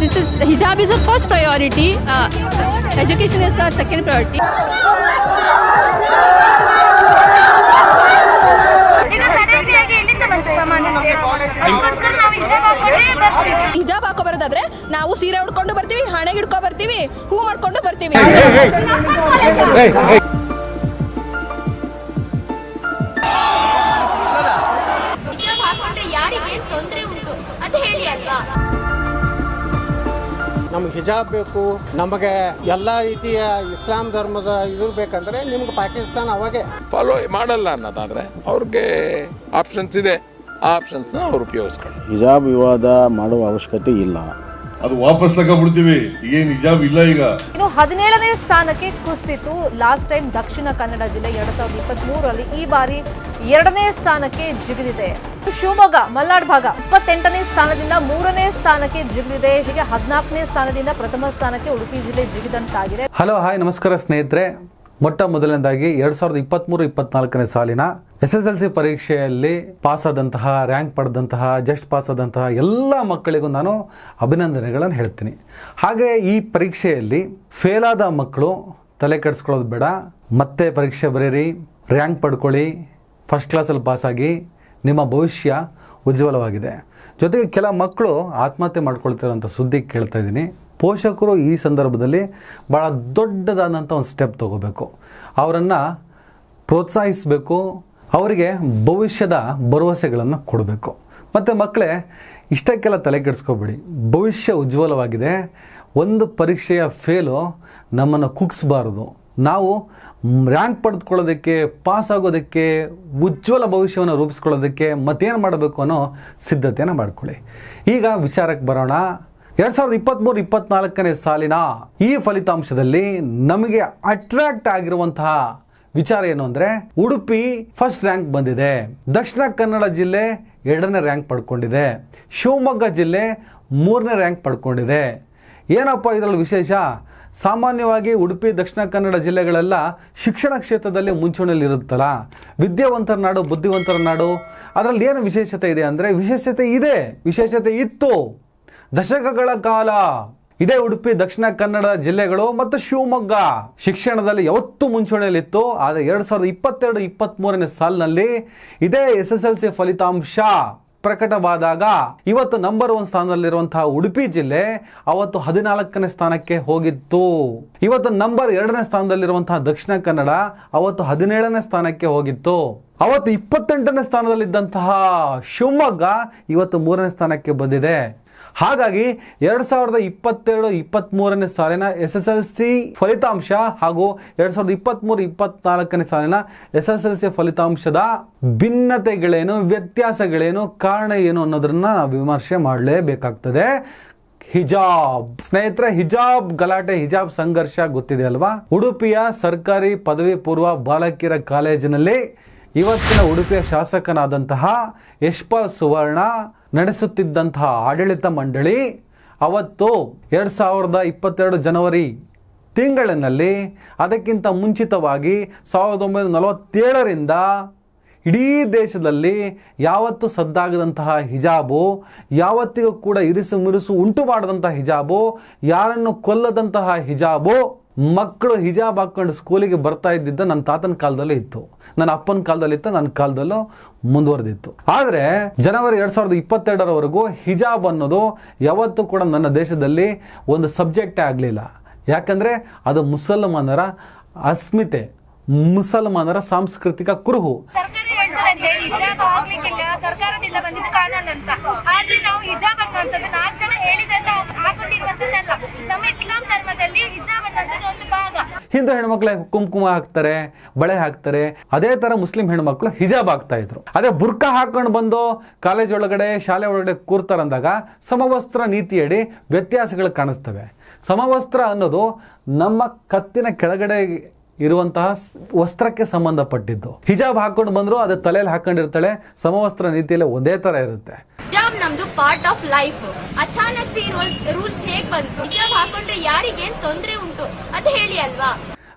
This is hijab is our first priority. Uh, education is our second priority. ಹಿಜಾಬ್ ಹಾಕೋ ಬರೋದಾದ್ರೆ ನಾವು ಸೀರೆ ಉಡ್ಕೊಂಡು ಬರ್ತೀವಿ ಹಣೆ ಹಿಡ್ಕೊ ಬರ್ತೀವಿ ಹೂ ಮಾಡ್ಕೊಂಡು ಬರ್ತೀವಿ ನಮ್ಗೆ ಹಿಜಾಬ್ ಬೇಕು ನಮಗೆ ಎಲ್ಲ ರೀತಿಯ ಇಸ್ಲಾಂ ಧರ್ಮದ ಇದ್ರ ಬೇಕಂದ್ರೆ ನಿಮ್ಗೆ ಪಾಕಿಸ್ತಾನ ಅವಾಗೆ ಫಾಲೋ ಮಾಡಲ್ಲ ಅನ್ನೋದಾದರೆ ಅವ್ರಿಗೆ ಆಪ್ಷನ್ಸ್ ಇದೆ ಆ ಆಪ್ಷನ್ಸ್ನ ಅವ್ರು ಉಪಯೋಗಿಸ್ಕೊಳ್ಳಿ ಹಿಜಾಬ್ ವಿವಾದ ಮಾಡುವ ಅವಶ್ಯಕತೆ ಇಲ್ಲ ಅದು ವಾಪಸ್ ತಗೊಂಡ್ಬಿಡ್ತೀವಿ ಈಗ ಇಲ್ಲ ಈಗ ಇನ್ನು ಹದಿನೇಳನೇ ಸ್ಥಾನಕ್ಕೆ ಕುಸ್ತಿತ್ತು ಲಾಸ್ಟ್ ಟೈಮ್ ದಕ್ಷಿಣ ಕನ್ನಡ ಜಿಲ್ಲೆ ಎರಡ್ ಸಾವಿರದ ಈ ಬಾರಿ ಎರಡನೇ ಸ್ಥಾನಕ್ಕೆ ಜಿಗಿದಿದೆ ಶಿವಮೊಗ್ಗ ಮಲ್ನಾಡ್ ಭಾಗ ಇಪ್ಪತ್ತೆಂಟನೇ ಸ್ಥಾನದಿಂದ ಮೂರನೇ ಸ್ಥಾನಕ್ಕೆ ಜಿಗಿದಿದೆ ಹೀಗೆ ಹದಿನಾಲ್ಕನೇ ಸ್ಥಾನದಿಂದ ಪ್ರಥಮ ಸ್ಥಾನಕ್ಕೆ ಉಡುಪಿ ಜಿಲ್ಲೆ ಜಿಗಿದಂತಾಗಿದೆ ಹಲೋ ಹಾಯ್ ನಮಸ್ಕಾರ ಸ್ನೇಹಿತರೆ ಮೊಟ್ಟ ಮೊದಲನೇದಾಗಿ ಎರಡ್ ಸಾವಿರದ ಇಪ್ಪತ್ತ್ ಇಪ್ಪತ್ನಾಲ್ಕನೇ ಸಾಲಿನ ಎಸ್ ಎಸ್ ಎಲ್ ಸಿ ಪರೀಕ್ಷೆಯಲ್ಲಿ ಪಾಸ್ ಆದಂತಹ ರ್ಯಾಂಕ್ ಪಡೆದಂತಹ ಜಸ್ಟ್ ಪಾಸ್ ಆದಂತಹ ಎಲ್ಲ ಮಕ್ಕಳಿಗೂ ನಾನು ಅಭಿನಂದನೆಗಳನ್ನು ಹೇಳ್ತೀನಿ ಹಾಗೆ ಈ ಪರೀಕ್ಷೆಯಲ್ಲಿ ಫೇಲ್ ಆದ ಮಕ್ಕಳು ತಲೆ ಕೆಡಿಸ್ಕೊಳ್ಳೋದು ಬೇಡ ಮತ್ತೆ ಪರೀಕ್ಷೆ ಬರೀರಿ ರ್ಯಾಂಕ್ ಪಡ್ಕೊಳ್ಳಿ ಫಸ್ಟ್ ಕ್ಲಾಸಲ್ಲಿ ಪಾಸಾಗಿ ನಿಮ್ಮ ಭವಿಷ್ಯ ಉಜ್ವಲವಾಗಿದೆ ಜೊತೆಗೆ ಕೆಲ ಮಕ್ಕಳು ಆತ್ಮಹತ್ಯೆ ಮಾಡ್ಕೊಳ್ತಿರೋಂಥ ಸುದ್ದಿ ಕೇಳ್ತಾ ಇದ್ದೀನಿ ಪೋಷಕರು ಈ ಸಂದರ್ಭದಲ್ಲಿ ಭಾಳ ದೊಡ್ಡದಾದಂಥ ಒಂದು ಸ್ಟೆಪ್ ತಗೋಬೇಕು ಅವರನ್ನು ಪ್ರೋತ್ಸಾಹಿಸಬೇಕು ಅವರಿಗೆ ಭವಿಷ್ಯದ ಭರವಸೆಗಳನ್ನು ಕೊಡಬೇಕು ಮತ್ತು ಮಕ್ಕಳೇ ಇಷ್ಟಕ್ಕೆಲ್ಲ ತಲೆ ಕೆಡಿಸ್ಕೋಬೇಡಿ ಭವಿಷ್ಯ ಉಜ್ವಲವಾಗಿದೆ ಒಂದು ಪರೀಕ್ಷೆಯ ಫೇಲು ನಮ್ಮನ್ನು ಕುಗ್ಸ್ಬಾರ್ದು ನಾವು ರ್ಯಾಂಕ್ ಪಡೆದುಕೊಳ್ಳೋದಕ್ಕೆ ಪಾಸ್ ಆಗೋದಕ್ಕೆ ಉಜ್ವಲ ಭವಿಷ್ಯವನ್ನು ರೂಪಿಸ್ಕೊಳ್ಳೋದಕ್ಕೆ ಮತ್ತೇನು ಮಾಡಬೇಕು ಅನ್ನೋ ಸಿದ್ಧತೆಯನ್ನು ಮಾಡಿಕೊಳ್ಳಿ ಈಗ ವಿಚಾರಕ್ಕೆ ಬರೋಣ ಎರಡು ಸಾವಿರದ ಇಪ್ಪತ್ತ್ಮೂರು ಇಪ್ಪತ್ತ್ನಾಲ್ಕನೇ ಸಾಲಿನ ಈ ಫಲಿತಾಂಶದಲ್ಲಿ ನಮಗೆ ಅಟ್ರ್ಯಾಕ್ಟ್ ಆಗಿರುವಂತಹ ವಿಚಾರ ಏನು ಅಂದರೆ ಉಡುಪಿ ಫಸ್ಟ್ ರ್ಯಾಂಕ್ ಬಂದಿದೆ ದಕ್ಷಿಣ ಕನ್ನಡ ಜಿಲ್ಲೆ ಎರಡನೇ ರ್ಯಾಂಕ್ ಪಡ್ಕೊಂಡಿದೆ ಶಿವಮೊಗ್ಗ ಜಿಲ್ಲೆ ಮೂರನೇ ರ್ಯಾಂಕ್ ಪಡ್ಕೊಂಡಿದೆ ಏನಪ್ಪ ಇದರಲ್ಲಿ ವಿಶೇಷ ಸಾಮಾನ್ಯವಾಗಿ ಉಡುಪಿ ದಕ್ಷಿಣ ಕನ್ನಡ ಜಿಲ್ಲೆಗಳೆಲ್ಲ ಶಿಕ್ಷಣ ಕ್ಷೇತ್ರದಲ್ಲಿ ಇರುತ್ತಲ್ಲ ವಿದ್ಯಾವಂತರ ನಾಡು ಬುದ್ಧಿವಂತರ ನಾಡು ಅದರಲ್ಲಿ ಏನು ವಿಶೇಷತೆ ಇದೆ ಅಂದರೆ ವಿಶೇಷತೆ ಇದೆ ವಿಶೇಷತೆ ಇತ್ತು ದಶಕಗಳ ಕಾಲ ಇದೇ ಉಡುಪಿ ದಕ್ಷಿಣ ಕನ್ನಡ ಜಿಲ್ಲೆಗಳು ಮತ್ತು ಶಿವಮೊಗ್ಗ ಶಿಕ್ಷಣದಲ್ಲಿ ಯಾವತ್ತು ಮುಂಚೂಣಿಯಲ್ಲಿತ್ತು ಆದರೆ ಎರಡು ಸಾವಿರದ ಇಪ್ಪತ್ತೆರಡು ಮೂರನೇ ಸಾಲಿನಲ್ಲಿ ಇದೇ ಎಸ್ ಎಸ್ ಎಲ್ ಸಿ ಫಲಿತಾಂಶ ಪ್ರಕಟವಾದಾಗ ಇವತ್ತು ನಂಬರ್ ಒನ್ ಸ್ಥಾನದಲ್ಲಿರುವಂತಹ ಉಡುಪಿ ಜಿಲ್ಲೆ ಅವತ್ತು ಹದಿನಾಲ್ಕನೇ ಸ್ಥಾನಕ್ಕೆ ಹೋಗಿತ್ತು ಇವತ್ತು ನಂಬರ್ ಎರಡನೇ ಸ್ಥಾನದಲ್ಲಿರುವಂತಹ ದಕ್ಷಿಣ ಕನ್ನಡ ಅವತ್ತು ಹದಿನೇಳನೇ ಸ್ಥಾನಕ್ಕೆ ಹೋಗಿತ್ತು ಅವತ್ತು ಇಪ್ಪತ್ತೆಂಟನೇ ಸ್ಥಾನದಲ್ಲಿದ್ದಂತಹ ಶಿವಮೊಗ್ಗ ಇವತ್ತು ಮೂರನೇ ಸ್ಥಾನಕ್ಕೆ ಬಂದಿದೆ ಹಾಗಾಗಿ ಎರಡ್ ಸಾವಿರದ ಇಪ್ಪತ್ತೆರಡು ಮೂರನೇ ಸಾಲಿನ ಎಸ್ ಎಸ್ ಎಲ್ ಸಿ ಫಲಿತಾಂಶ ಹಾಗೂ ಎರಡ್ ಸಾವಿರದ ಇಪ್ಪತ್ತ್ಮೂರು ಇಪ್ಪತ್ನಾಲ್ಕನೇ ಸಾಲಿನ ಎಸ್ ಎಸ್ ಎಲ್ ಸಿ ಫಲಿತಾಂಶದ ಭಿನ್ನತೆಗಳೇನು ವ್ಯತ್ಯಾಸಗಳೇನು ಕಾರಣ ಏನು ಅನ್ನೋದನ್ನ ನಾವು ವಿಮರ್ಶೆ ಮಾಡಲೇಬೇಕಾಗ್ತದೆ ಹಿಜಾಬ್ ಸ್ನೇಹಿತರೆ ಹಿಜಾಬ್ ಗಲಾಟೆ ಹಿಜಾಬ್ ಸಂಘರ್ಷ ಗೊತ್ತಿದೆ ಅಲ್ವಾ ಉಡುಪಿಯ ಸರ್ಕಾರಿ ಪದವಿ ಪೂರ್ವ ಬಾಲಕಿಯರ ಕಾಲೇಜಿನಲ್ಲಿ ಇವತ್ತಿನ ಉಡುಪಿಯ ಶಾಸಕನಾದಂತಹ ಯಶ್ಪಾಲ್ ಸುವರ್ಣ ನಡೆಸುತ್ತಿದ್ದಂತಹ ಆಡಳಿತ ಮಂಡಳಿ ಅವತ್ತು ಎರಡು ಸಾವಿರದ ಇಪ್ಪತ್ತೆರಡು ಜನವರಿ ತಿಂಗಳಿನಲ್ಲಿ ಅದಕ್ಕಿಂತ ಮುಂಚಿತವಾಗಿ ಸಾವಿರದ ಒಂಬೈನೂರ ನಲವತ್ತೇಳರಿಂದ ಇಡೀ ದೇಶದಲ್ಲಿ ಯಾವತ್ತೂ ಸದ್ದಾಗದಂತಹ ಹಿಜಾಬು ಯಾವತ್ತಿಗೂ ಕೂಡ ಇರಿಸು ಮುರಿಸು ಉಂಟು ಮಾಡದಂತಹ ಹಿಜಾಬು ಯಾರನ್ನು ಕೊಲ್ಲದಂತಹ ಹಿಜಾಬು ಮಕ್ಕಳು ಹಿಜಾಬ್ ಹಾಕ್ಕೊಂಡು ಸ್ಕೂಲಿಗೆ ಬರ್ತಾ ಇದ್ದಿದ್ದ ನನ್ನ ತಾತನ ಕಾಲದಲ್ಲೂ ಇತ್ತು ನನ್ನ ಅಪ್ಪನ ಕಾಲದಲ್ಲಿತ್ತು ನನ್ನ ಕಾಲದಲ್ಲೂ ಮುಂದುವರೆದಿತ್ತು ಆದರೆ ಜನವರಿ ಎರಡು ಸಾವಿರದ ಇಪ್ಪತ್ತೆರಡರವರೆಗೂ ಹಿಜಾಬ್ ಅನ್ನೋದು ಯಾವತ್ತೂ ಕೂಡ ನನ್ನ ದೇಶದಲ್ಲಿ ಒಂದು ಸಬ್ಜೆಕ್ಟೇ ಆಗಲಿಲ್ಲ ಯಾಕಂದರೆ ಅದು ಮುಸಲ್ಮಾನರ ಅಸ್ಮಿತೆ ಮುಸಲ್ಮಾನರ ಸಾಂಸ್ಕೃತಿಕ ಕುರುಹು ಅಂದ್ರೆ ಹಿಜಾಬ್ ಆಗ್ಲಿಕ್ಕಿಲ್ಲ ಸರ್ಕಾರದಿಂದ ಬಂದಿದ್ದು ಕಾನೂನು ಅಂತ ಆದ್ರೆ ನಾವು ಹಿಜಾಬ್ ಅನ್ನುವಂಥದ್ದು ನಾಲ್ಕು ಜನ ಹೇಳಿದಂತ ಹಾಕೊಂಡಿರುವಂತದ್ದಲ್ಲ ನಮ್ಮ ಇಸ್ಲಾಂ ಧರ್ಮದಲ್ಲಿ ಹಿಜಾಬ್ ಅನ್ನೋದು ಒಂದು ಭಾಗ ಹಿಂದೂ ಹೆಣ್ಮಕ್ಳು ಕುಂಕುಮ ಹಾಕ್ತಾರೆ ಬಳೆ ಹಾಕ್ತಾರೆ ಅದೇ ತರ ಮುಸ್ಲಿಂ ಹೆಣ್ಮಕ್ಳು ಹಿಜಾಬ್ ಆಗ್ತಾ ಇದ್ರು ಅದೇ ಬುರ್ಕಾ ಹಾಕೊಂಡು ಬಂದು ಕಾಲೇಜ್ ಒಳಗಡೆ ಶಾಲೆ ಒಳಗಡೆ ಕೂರ್ತಾರಂದಾಗ ಸಮವಸ್ತ್ರ ನೀತಿಯಡಿ ವ್ಯತ್ಯಾಸಗಳು ಕಾಣಿಸ್ತವೆ ಸಮವಸ್ತ್ರ ಅನ್ನೋದು ನಮ್ಮ ಕತ್ತಿನ ಕೆಳಗಡೆ ಇರುವಂತಹ ವಸ್ತ್ರಕ್ಕೆ ಸಂಬಂಧಪಟ್ಟಿದ್ದು ಹಿಜಾಬ್ ಹಾಕೊಂಡು ಬಂದ್ರು ಅದು ತಲೆಯಲ್ಲಿ ಹಾಕೊಂಡಿರ್ತಾಳೆ ಸಮವಸ್ತ್ರ ನೀತಿಯಲ್ಲಿ ಒಂದೇ ತರ ಇರುತ್ತೆ ಹಿಜಾಬ್ ನಮ್ದು ಪಾರ್ಟ್ ಆಫ್ ಲೈಫ್ ರೂಲ್ಸ್ ಬಂತು ಹಿಜಾಬ್ ಹಾಕೊಂಡ್ರೆ ಉಂಟು ಅದು ಹೇಳಿ ಅಲ್ವಾ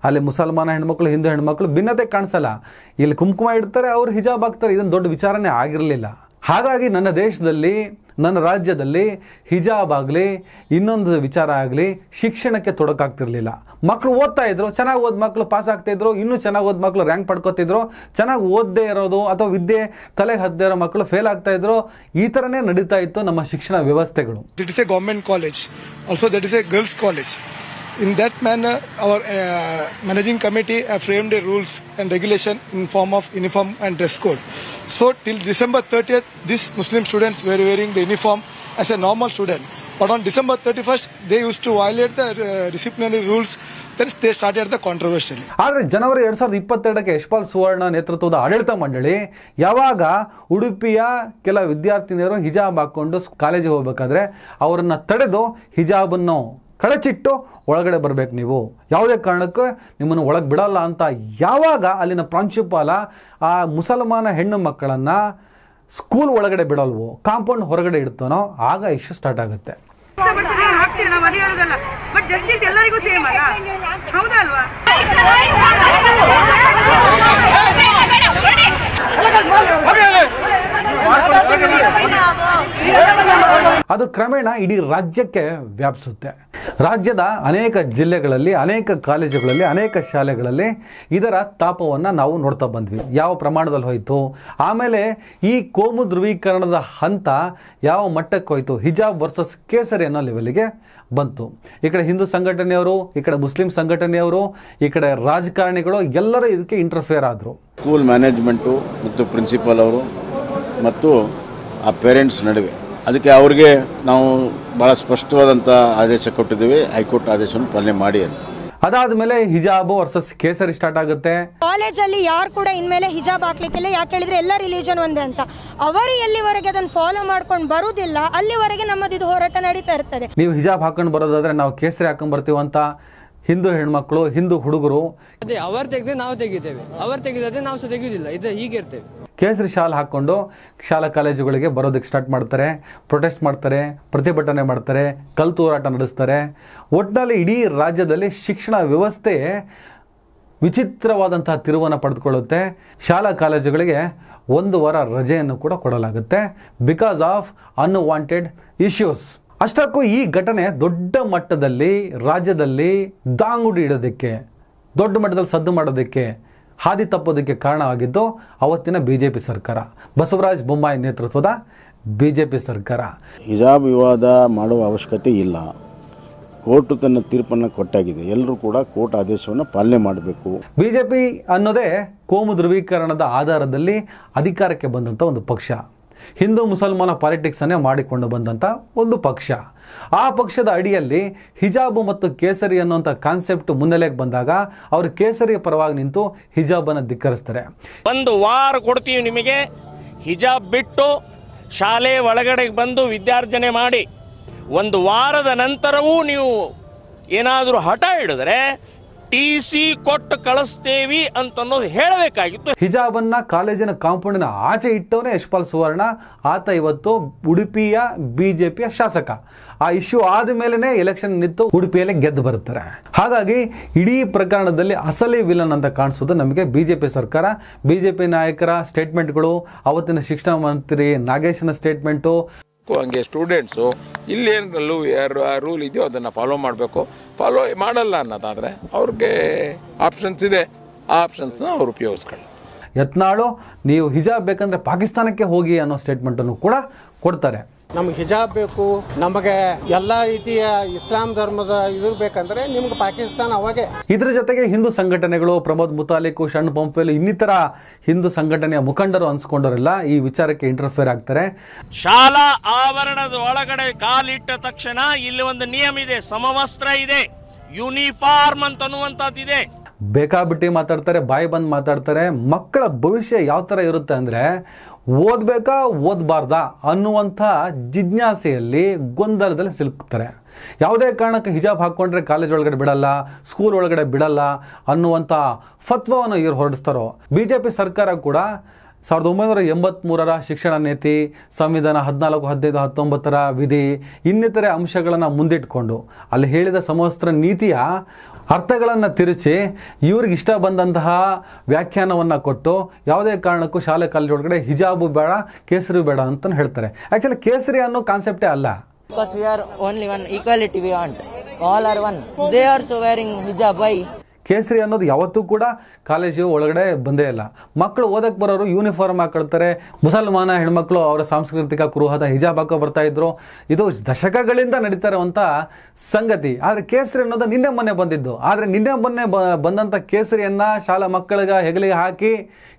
ಅಲ್ಲಿ ಮುಸಲ್ಮಾನ ಹೆಣ್ಮಕ್ಳು ಹಿಂದೂ ಹೆಣ್ಮಕ್ಳು ಭಿನ್ನತೆ ಕಾಣಿಸಲ್ಲ ಇಲ್ಲಿ ಕುಂಕುಮ ಇಡ್ತಾರೆ ಅವ್ರು ಹಿಜಾಬ್ ಹಾಕ್ತಾರೆ ಇದೊಂದು ದೊಡ್ಡ ವಿಚಾರನೇ ಆಗಿರಲಿಲ್ಲ ಹಾಗಾಗಿ ನನ್ನ ದೇಶದಲ್ಲಿ ನನ್ನ ರಾಜ್ಯದಲ್ಲಿ ಹಿಜಾಬ್ ಆಗಲಿ ಇನ್ನೊಂದು ವಿಚಾರ ಆಗಲಿ ಶಿಕ್ಷಣಕ್ಕೆ ತೊಡಕಾಗ್ತಿರಲಿಲ್ಲ ಮಕ್ಕಳು ಓದ್ತಾ ಇದ್ರು ಚೆನ್ನಾಗಿ ಓದ್ ಮಕ್ಕಳು ಪಾಸ್ ಆಗ್ತಾಯಿದ್ರು ಇನ್ನೂ ಚೆನ್ನಾಗಿ ಓದ್ ಮಕ್ಕಳು ರ್ಯಾಂಕ್ ಪಡ್ಕೊತಿದ್ರು ಚೆನ್ನಾಗಿ ಓದದೇ ಇರೋದು ಅಥವಾ ವಿದ್ಯೆ ತಲೆಗೆ ಹದ್ದೇ ಇರೋ ಮಕ್ಕಳು ಫೇಲ್ ಆಗ್ತಾ ಇದ್ರು ಈ ಥರನೇ ನಡೀತಾ ಇತ್ತು ನಮ್ಮ ಶಿಕ್ಷಣ ವ್ಯವಸ್ಥೆಗಳು this is a government college also that is a girls college in that man our managing committee frame the rules and regulation in form of uniform and dress code So till December 30th, these Muslim students were wearing the uniform as a normal student. But on December 31st, they used to violate the uh, disciplinary rules. Then they started the controversy. ಆದರೆ ಜನವರಿ ಎರಡ್ ಸಾವಿರದ ಇಪ್ಪತ್ತೆರಡಕ್ಕೆ ಯಶ್ಪಾಲ್ ಸುವರ್ಣ ನೇತೃತ್ವದ ಆಡಳಿತ ಮಂಡಳಿ ಯಾವಾಗ ಉಡುಪಿಯ ಕೆಲ ವಿದ್ಯಾರ್ಥಿನಿಯರು ಹಿಜಾಬ್ ಹಾಕ್ಕೊಂಡು ಕಾಲೇಜಿಗೆ ಹೋಗ್ಬೇಕಾದ್ರೆ ಅವರನ್ನು ತಡೆದು ಹಿಜಾಬನ್ನು ಕಳಚಿಟ್ಟು ಒಳಗಡೆ ಬರಬೇಕು ನೀವು ಯಾವುದೇ ಕಾರಣಕ್ಕೂ ನಿಮ್ಮನ್ನು ಒಳಗೆ ಬಿಡಲ್ಲ ಅಂತ ಯಾವಾಗ ಅಲ್ಲಿನ ಪ್ರಾಂಶುಪಾಲ ಆ ಮುಸಲ್ಮಾನ ಹೆಣ್ಣು ಮಕ್ಕಳನ್ನು ಸ್ಕೂಲ್ ಒಳಗಡೆ ಬಿಡಲ್ವೋ ಕಾಂಪೌಂಡ್ ಹೊರಗಡೆ ಇಡ್ತಾನೋ ಆಗ ಇಶ್ಯೂ ಸ್ಟಾರ್ಟ್ ಆಗುತ್ತೆ ಅದು ಕ್ರಮೇಣ ಇಡೀ ರಾಜ್ಯಕ್ಕೆ ವ್ಯಾಪಿಸುತ್ತೆ ರಾಜ್ಯದ ಅನೇಕ ಜಿಲ್ಲೆಗಳಲ್ಲಿ ಅನೇಕ ಕಾಲೇಜುಗಳಲ್ಲಿ ಅನೇಕ ಶಾಲೆಗಳಲ್ಲಿ ಇದರ ತಾಪವನ್ನು ನಾವು ನೋಡ್ತಾ ಬಂದ್ವಿ ಯಾವ ಪ್ರಮಾಣದಲ್ಲಿ ಹೋಯಿತು ಆಮೇಲೆ ಈ ಕೋಮು ಧ್ರುವೀಕರಣದ ಹಂತ ಯಾವ ಮಟ್ಟಕ್ಕೆ ಹೋಯಿತು ಹಿಜಾಬ್ ವರ್ಸಸ್ ಕೇಸರಿ ಅನ್ನೋ ಲೆವೆಲ್ಗೆ ಬಂತು ಈ ಕಡೆ ಹಿಂದೂ ಸಂಘಟನೆಯವರು ಈ ಕಡೆ ಮುಸ್ಲಿಂ ಸಂಘಟನೆಯವರು ಈ ಕಡೆ ರಾಜಕಾರಣಿಗಳು ಎಲ್ಲರೂ ಇದಕ್ಕೆ ಇಂಟರ್ಫಿಯರ್ ಆದರು ಸ್ಕೂಲ್ ಮ್ಯಾನೇಜ್ಮೆಂಟು ಮತ್ತು ಪ್ರಿನ್ಸಿಪಾಲ್ ಅವರು ಮತ್ತು ಆ ಪೇರೆಂಟ್ಸ್ ನಡುವೆ ಅದಕ್ಕೆ ಅವ್ರಿಗೆ ನಾವು ಬಹಳ ಸ್ಪಷ್ಟವಾದಂಥ ಆದೇಶ ಕೊಟ್ಟಿದ್ದೀವಿ ಹೈಕೋರ್ಟ್ ಆದೇಶವನ್ನು ಪಾಲನೆ ಮಾಡಿ ಅಂತ ಅದಾದ ಮೇಲೆ ಹಿಜಾಬ್ ವರ್ಸಸ್ ಕೇಸರಿ ಸ್ಟಾರ್ಟ್ ಆಗುತ್ತೆ ಕಾಲೇಜಲ್ಲಿ ಯಾರು ಕೂಡ ಇನ್ಮೇಲೆ ಹಿಜಾಬ್ ಹಾಕ್ಲಿಕ್ಕಿಲ್ಲ ಯಾಕೆ ಹೇಳಿದ್ರೆ ಎಲ್ಲ ರಿಲಿಜನ್ ಒಂದೇ ಅಂತ ಅವರು ಎಲ್ಲಿವರೆಗೆ ಅದನ್ನು ಫಾಲೋ ಮಾಡ್ಕೊಂಡು ಬರುವುದಿಲ್ಲ ಅಲ್ಲಿವರೆಗೆ ನಮ್ಮದು ಇದು ಹೋರಾಟ ನಡೀತಾ ಇರ್ತದೆ ನೀವು ಹಿಜಾಬ್ ಹಾಕೊಂಡು ಬರೋದಾದ್ರೆ ನಾವು ಕೇಸರಿ ಹಾಕೊಂಡು ಬರ್ತೀವಿ ಅಂತ ಹಿಂದೂ ಹೆಣ್ಮಕ್ಳು ಹಿಂದೂ ಹುಡುಗರು ಅದೇ ಅವರು ತೆಗೆದ್ರೆ ನಾವು ತೆಗಿತೇವೆ ಅವರು ತೆಗೆದ್ರೆ ನಾವು ತೆಗೆಯುವುದಿಲ್ಲ ಇದು ಹೀಗಿರ್ತೇವೆ ಕೇಸರಿ ಶಾಲ್ ಹಾಕ್ಕೊಂಡು ಶಾಲಾ ಕಾಲೇಜುಗಳಿಗೆ ಬರೋದಕ್ಕೆ ಸ್ಟಾರ್ಟ್ ಮಾಡ್ತಾರೆ ಪ್ರೊಟೆಸ್ಟ್ ಮಾಡ್ತಾರೆ ಪ್ರತಿಭಟನೆ ಮಾಡ್ತಾರೆ ಕಲ್ತು ಹೋರಾಟ ನಡೆಸ್ತಾರೆ ಒಟ್ಟಿನಲ್ಲಿ ಇಡೀ ರಾಜ್ಯದಲ್ಲಿ ಶಿಕ್ಷಣ ವ್ಯವಸ್ಥೆ ವಿಚಿತ್ರವಾದಂತಹ ತಿರುವನ್ನು ಪಡೆದುಕೊಳ್ಳುತ್ತೆ ಶಾಲಾ ಕಾಲೇಜುಗಳಿಗೆ ಒಂದು ವಾರ ರಜೆಯನ್ನು ಕೂಡ ಕೊಡಲಾಗುತ್ತೆ ಬಿಕಾಸ್ ಆಫ್ ಅನ್ವಾಂಟೆಡ್ ಇಶ್ಯೂಸ್ ಅಷ್ಟಕ್ಕೂ ಈ ಘಟನೆ ದೊಡ್ಡ ಮಟ್ಟದಲ್ಲಿ ರಾಜ್ಯದಲ್ಲಿ ದಾಂಗುಡಿ ಇಡೋದಕ್ಕೆ ದೊಡ್ಡ ಮಟ್ಟದಲ್ಲಿ ಸದ್ದು ಮಾಡೋದಕ್ಕೆ ಹಾದಿ ತಪ್ಪೋದಕ್ಕೆ ಕಾರಣವಾಗಿದ್ದು ಅವತ್ತಿನ ಬಿ ಜೆ ಪಿ ಸರ್ಕಾರ ಬಸವರಾಜ ಬೊಮ್ಮಾಯಿ ನೇತೃತ್ವದ ಬಿ ಜೆ ಪಿ ಸರ್ಕಾರ ಹಿಜಾಬ್ ವಿವಾದ ಮಾಡುವ ಅವಶ್ಯಕತೆ ಇಲ್ಲ ಕೋರ್ಟ್ ತನ್ನ ತೀರ್ಪನ್ನು ಕೊಟ್ಟಾಗಿದೆ ಎಲ್ಲರೂ ಕೂಡ ಕೋರ್ಟ್ ಆದೇಶವನ್ನು ಪಾಲನೆ ಮಾಡಬೇಕು ಬಿಜೆಪಿ ಅನ್ನೋದೇ ಕೋಮು ಧ್ರುವೀಕರಣದ ಆಧಾರದಲ್ಲಿ ಅಧಿಕಾರಕ್ಕೆ ಬಂದಂಥ ಒಂದು ಪಕ್ಷ ಹಿಂದೂ ಮುಸಲ್ಮಾನ ಪಾಲಿಟಿಕ್ಸನ್ನೇ ಮಾಡಿಕೊಂಡು ಬಂದಂಥ ಒಂದು ಪಕ್ಷ ಆ ಪಕ್ಷದ ಅಡಿಯಲ್ಲಿ ಹಿಜಾಬು ಮತ್ತು ಕೇಸರಿ ಅನ್ನುವಂಥ ಕಾನ್ಸೆಪ್ಟ್ ಮುನ್ನೆಲೆಗೆ ಬಂದಾಗ ಅವರು ಕೇಸರಿಯ ಪರವಾಗಿ ನಿಂತು ಹಿಜಾಬನ್ನು ಧಿಕ್ಕರಿಸ್ತಾರೆ ಒಂದು ವಾರ ಕೊಡ್ತೀವಿ ನಿಮಗೆ ಹಿಜಾಬ್ ಬಿಟ್ಟು ಶಾಲೆ ಒಳಗಡೆಗೆ ಬಂದು ವಿದ್ಯಾರ್ಜನೆ ಮಾಡಿ ಒಂದು ವಾರದ ನಂತರವೂ ನೀವು ಏನಾದರೂ ಹಠ ಹಿಡಿದ್ರೆ ಟಿ ಸಿ ಕೊಟ್ಟು ಕಳಿಸ್ತೇವಿ ಅಂತ ಅನ್ನೋದು ಹೇಳಬೇಕಾಗಿತ್ತು ಹಿಜಾಬನ್ನ ಕಾಲೇಜಿನ ಕಾಂಪೌಂಡಿನ ಆಚೆ ಇಟ್ಟವನೇ ಯಶ್ಪಾಲ್ ಸುವರ್ಣ ಆತ ಇವತ್ತು ಉಡುಪಿಯ ಬಿಜೆಪಿಯ ಶಾಸಕ ಆ ಇಶ್ಯೂ ಆದ ಮೇಲೆನೆ ಎಲೆಕ್ಷನ್ ನಿಂತು ಉಡುಪಿಯಲ್ಲೇ ಗೆದ್ದು ಬರುತ್ತಾರೆ ಹಾಗಾಗಿ ಇಡೀ ಪ್ರಕರಣದಲ್ಲಿ ಅಸಲಿ ವಿಲನ್ ಅಂತ ಕಾಣಿಸೋದು ನಮಗೆ ಬಿಜೆಪಿ ಸರ್ಕಾರ ಬಿಜೆಪಿ ನಾಯಕರ ಸ್ಟೇಟ್ಮೆಂಟ್ಗಳು ಅವತ್ತಿನ ಶಿಕ್ಷಣ ಮಂತ್ರಿ ನಾಗೇಶನ ಸ್ಟೇಟ್ಮೆಂಟು ಮಾಡಬೇಕು ಹಾಗೆ ಸ್ಟೂಡೆಂಟ್ಸು ಇಲ್ಲೇನು ಆ ರೂಲ್ ಇದೆಯೋ ಅದನ್ನು ಫಾಲೋ ಮಾಡಬೇಕು ಫಾಲೋ ಮಾಡಲ್ಲ ಅನ್ನೋದಾದರೆ ಅವ್ರಿಗೆ ಆಪ್ಷನ್ಸ್ ಇದೆ ಆ ಆಪ್ಷನ್ಸ್ನ ಅವ್ರು ಉಪಯೋಗಿಸ್ಕೊಳ್ಳಿ ಯತ್ನಾಳು ನೀವು ಹಿಜಾಬ್ ಬೇಕಂದರೆ ಪಾಕಿಸ್ತಾನಕ್ಕೆ ಹೋಗಿ ಅನ್ನೋ ಸ್ಟೇಟ್ಮೆಂಟನ್ನು ಕೂಡ ಕೊಡ್ತಾರೆ ನಮ್ಗೆ ಹಿಜಾಬ್ ಬೇಕು ನಮಗೆ ಎಲ್ಲ ರೀತಿಯ ಇಸ್ಲಾಂ ಧರ್ಮದ ಇದ್ರ ಬೇಕಂದ್ರೆ ನಿಮ್ಗೆ ಪಾಕಿಸ್ತಾನ ಅವಾಗೆ ಇದರ ಜೊತೆಗೆ ಹಿಂದೂ ಸಂಘಟನೆಗಳು ಪ್ರಮೋದ್ ಮುತಾಲಿಕ್ ಶಣ್ ಪಂಪೆಲ್ ಇನ್ನಿತರ ಹಿಂದೂ ಸಂಘಟನೆಯ ಮುಖಂಡರು ಅನ್ಸ್ಕೊಂಡವರೆಲ್ಲ ಈ ವಿಚಾರಕ್ಕೆ ಇಂಟರ್ಫೇರ್ ಆಗ್ತಾರೆ ಶಾಲಾ ಆವರಣದ ಒಳಗಡೆ ಕಾಲಿಟ್ಟ ತಕ್ಷಣ ಇಲ್ಲಿ ಒಂದು ನಿಯಮ ಇದೆ ಸಮವಸ್ತ್ರ ಇದೆ ಯೂನಿಫಾರ್ಮ್ ಅಂತ ಇದೆ ಬೇಕಾಬಿಟ್ಟು ಮಾತಾಡ್ತಾರೆ ಬಾಯಿ ಬಂದು ಮಾತಾಡ್ತಾರೆ ಮಕ್ಕಳ ಭವಿಷ್ಯ ಯಾವ ಥರ ಇರುತ್ತೆ ಅಂದರೆ ಓದಬೇಕಾ ಓದಬಾರ್ದ ಅನ್ನುವಂಥ ಜಿಜ್ಞಾಸೆಯಲ್ಲಿ ಗೊಂದಲದಲ್ಲಿ ಸಿಲುಕ್ತಾರೆ ಯಾವುದೇ ಕಾರಣಕ್ಕೆ ಹಿಜಾಬ್ ಹಾಕ್ಕೊಂಡ್ರೆ ಕಾಲೇಜ್ ಒಳಗಡೆ ಬಿಡಲ್ಲ ಸ್ಕೂಲ್ ಒಳಗಡೆ ಬಿಡಲ್ಲ ಅನ್ನುವಂಥ ಫತ್ವವನ್ನು ಇವರು ಹೊರಡಿಸ್ತಾರೋ ಬಿ ಜೆ ಪಿ ಸರ್ಕಾರ ಕೂಡ ಸಾವಿರದ ಒಂಬೈನೂರ ಎಂಬತ್ತ್ಮೂರರ ಶಿಕ್ಷಣ ನೀತಿ ಸಂವಿಧಾನ ಹದಿನಾಲ್ಕು ಹದಿನೈದು ಹತ್ತೊಂಬತ್ತರ ವಿಧಿ ಇನ್ನಿತರೆ ಅಂಶಗಳನ್ನು ಮುಂದಿಟ್ಕೊಂಡು ಅಲ್ಲಿ ಹೇಳಿದ ಸಮವಸ್ತ್ರ ನೀತಿಯ ಅರ್ಥಗಳನ್ನು ತಿರುಚಿ ಇವ್ರಿಗೆ ಇಷ್ಟ ಬಂದಂತಹ ವ್ಯಾಖ್ಯಾನವನ್ನು ಕೊಟ್ಟು ಯಾವುದೇ ಕಾರಣಕ್ಕೂ ಶಾಲೆ ಕಾಲೇಜ್ ಒಳಗಡೆ ಹಿಜಾಬು ಬೇಡ ಕೇಸರಿ ಬೇಡ ಅಂತ ಹೇಳ್ತಾರೆ ಆ್ಯಕ್ಚುಲಿ ಕೇಸರಿ ಅನ್ನೋ ಕಾನ್ಸೆಪ್ಟೇ ಅಲ್ಲ because we are only one equality we all are one they are so wearing hijab by ಕೇಸರಿ ಅನ್ನೋದು ಯಾವತ್ತೂ ಕೂಡ ಕಾಲೇಜು ಒಳಗಡೆ ಬಂದೇ ಇಲ್ಲ ಮಕ್ಕಳು ಓದಕ್ಕೆ ಬರೋರು ಯೂನಿಫಾರ್ಮ್ ಹಾಕೊಳ್ತಾರೆ ಮುಸಲ್ಮಾನ ಹೆಣ್ಮಕ್ಳು ಅವರ ಸಾಂಸ್ಕೃತಿಕ ಕುರುಹದ ಹಿಜಾಬ್ ಹಾಕೋ ಬರ್ತಾ ಇದ್ರು ಇದು ದಶಕಗಳಿಂದ ನಡೀತಾ ಇರುವಂಥ ಸಂಗತಿ ಆದರೆ ಕೇಸರಿ ಅನ್ನೋದು ನಿನ್ನೆ ಮೊನ್ನೆ ಬಂದಿದ್ದು ಆದರೆ ನಿನ್ನೆ ಮೊನ್ನೆ ಬ ಬಂದಂಥ ಕೇಸರಿಯನ್ನು ಶಾಲಾ ಮಕ್ಕಳಿಗೆ ಹೆಗಲಿಗೆ ಹಾಕಿ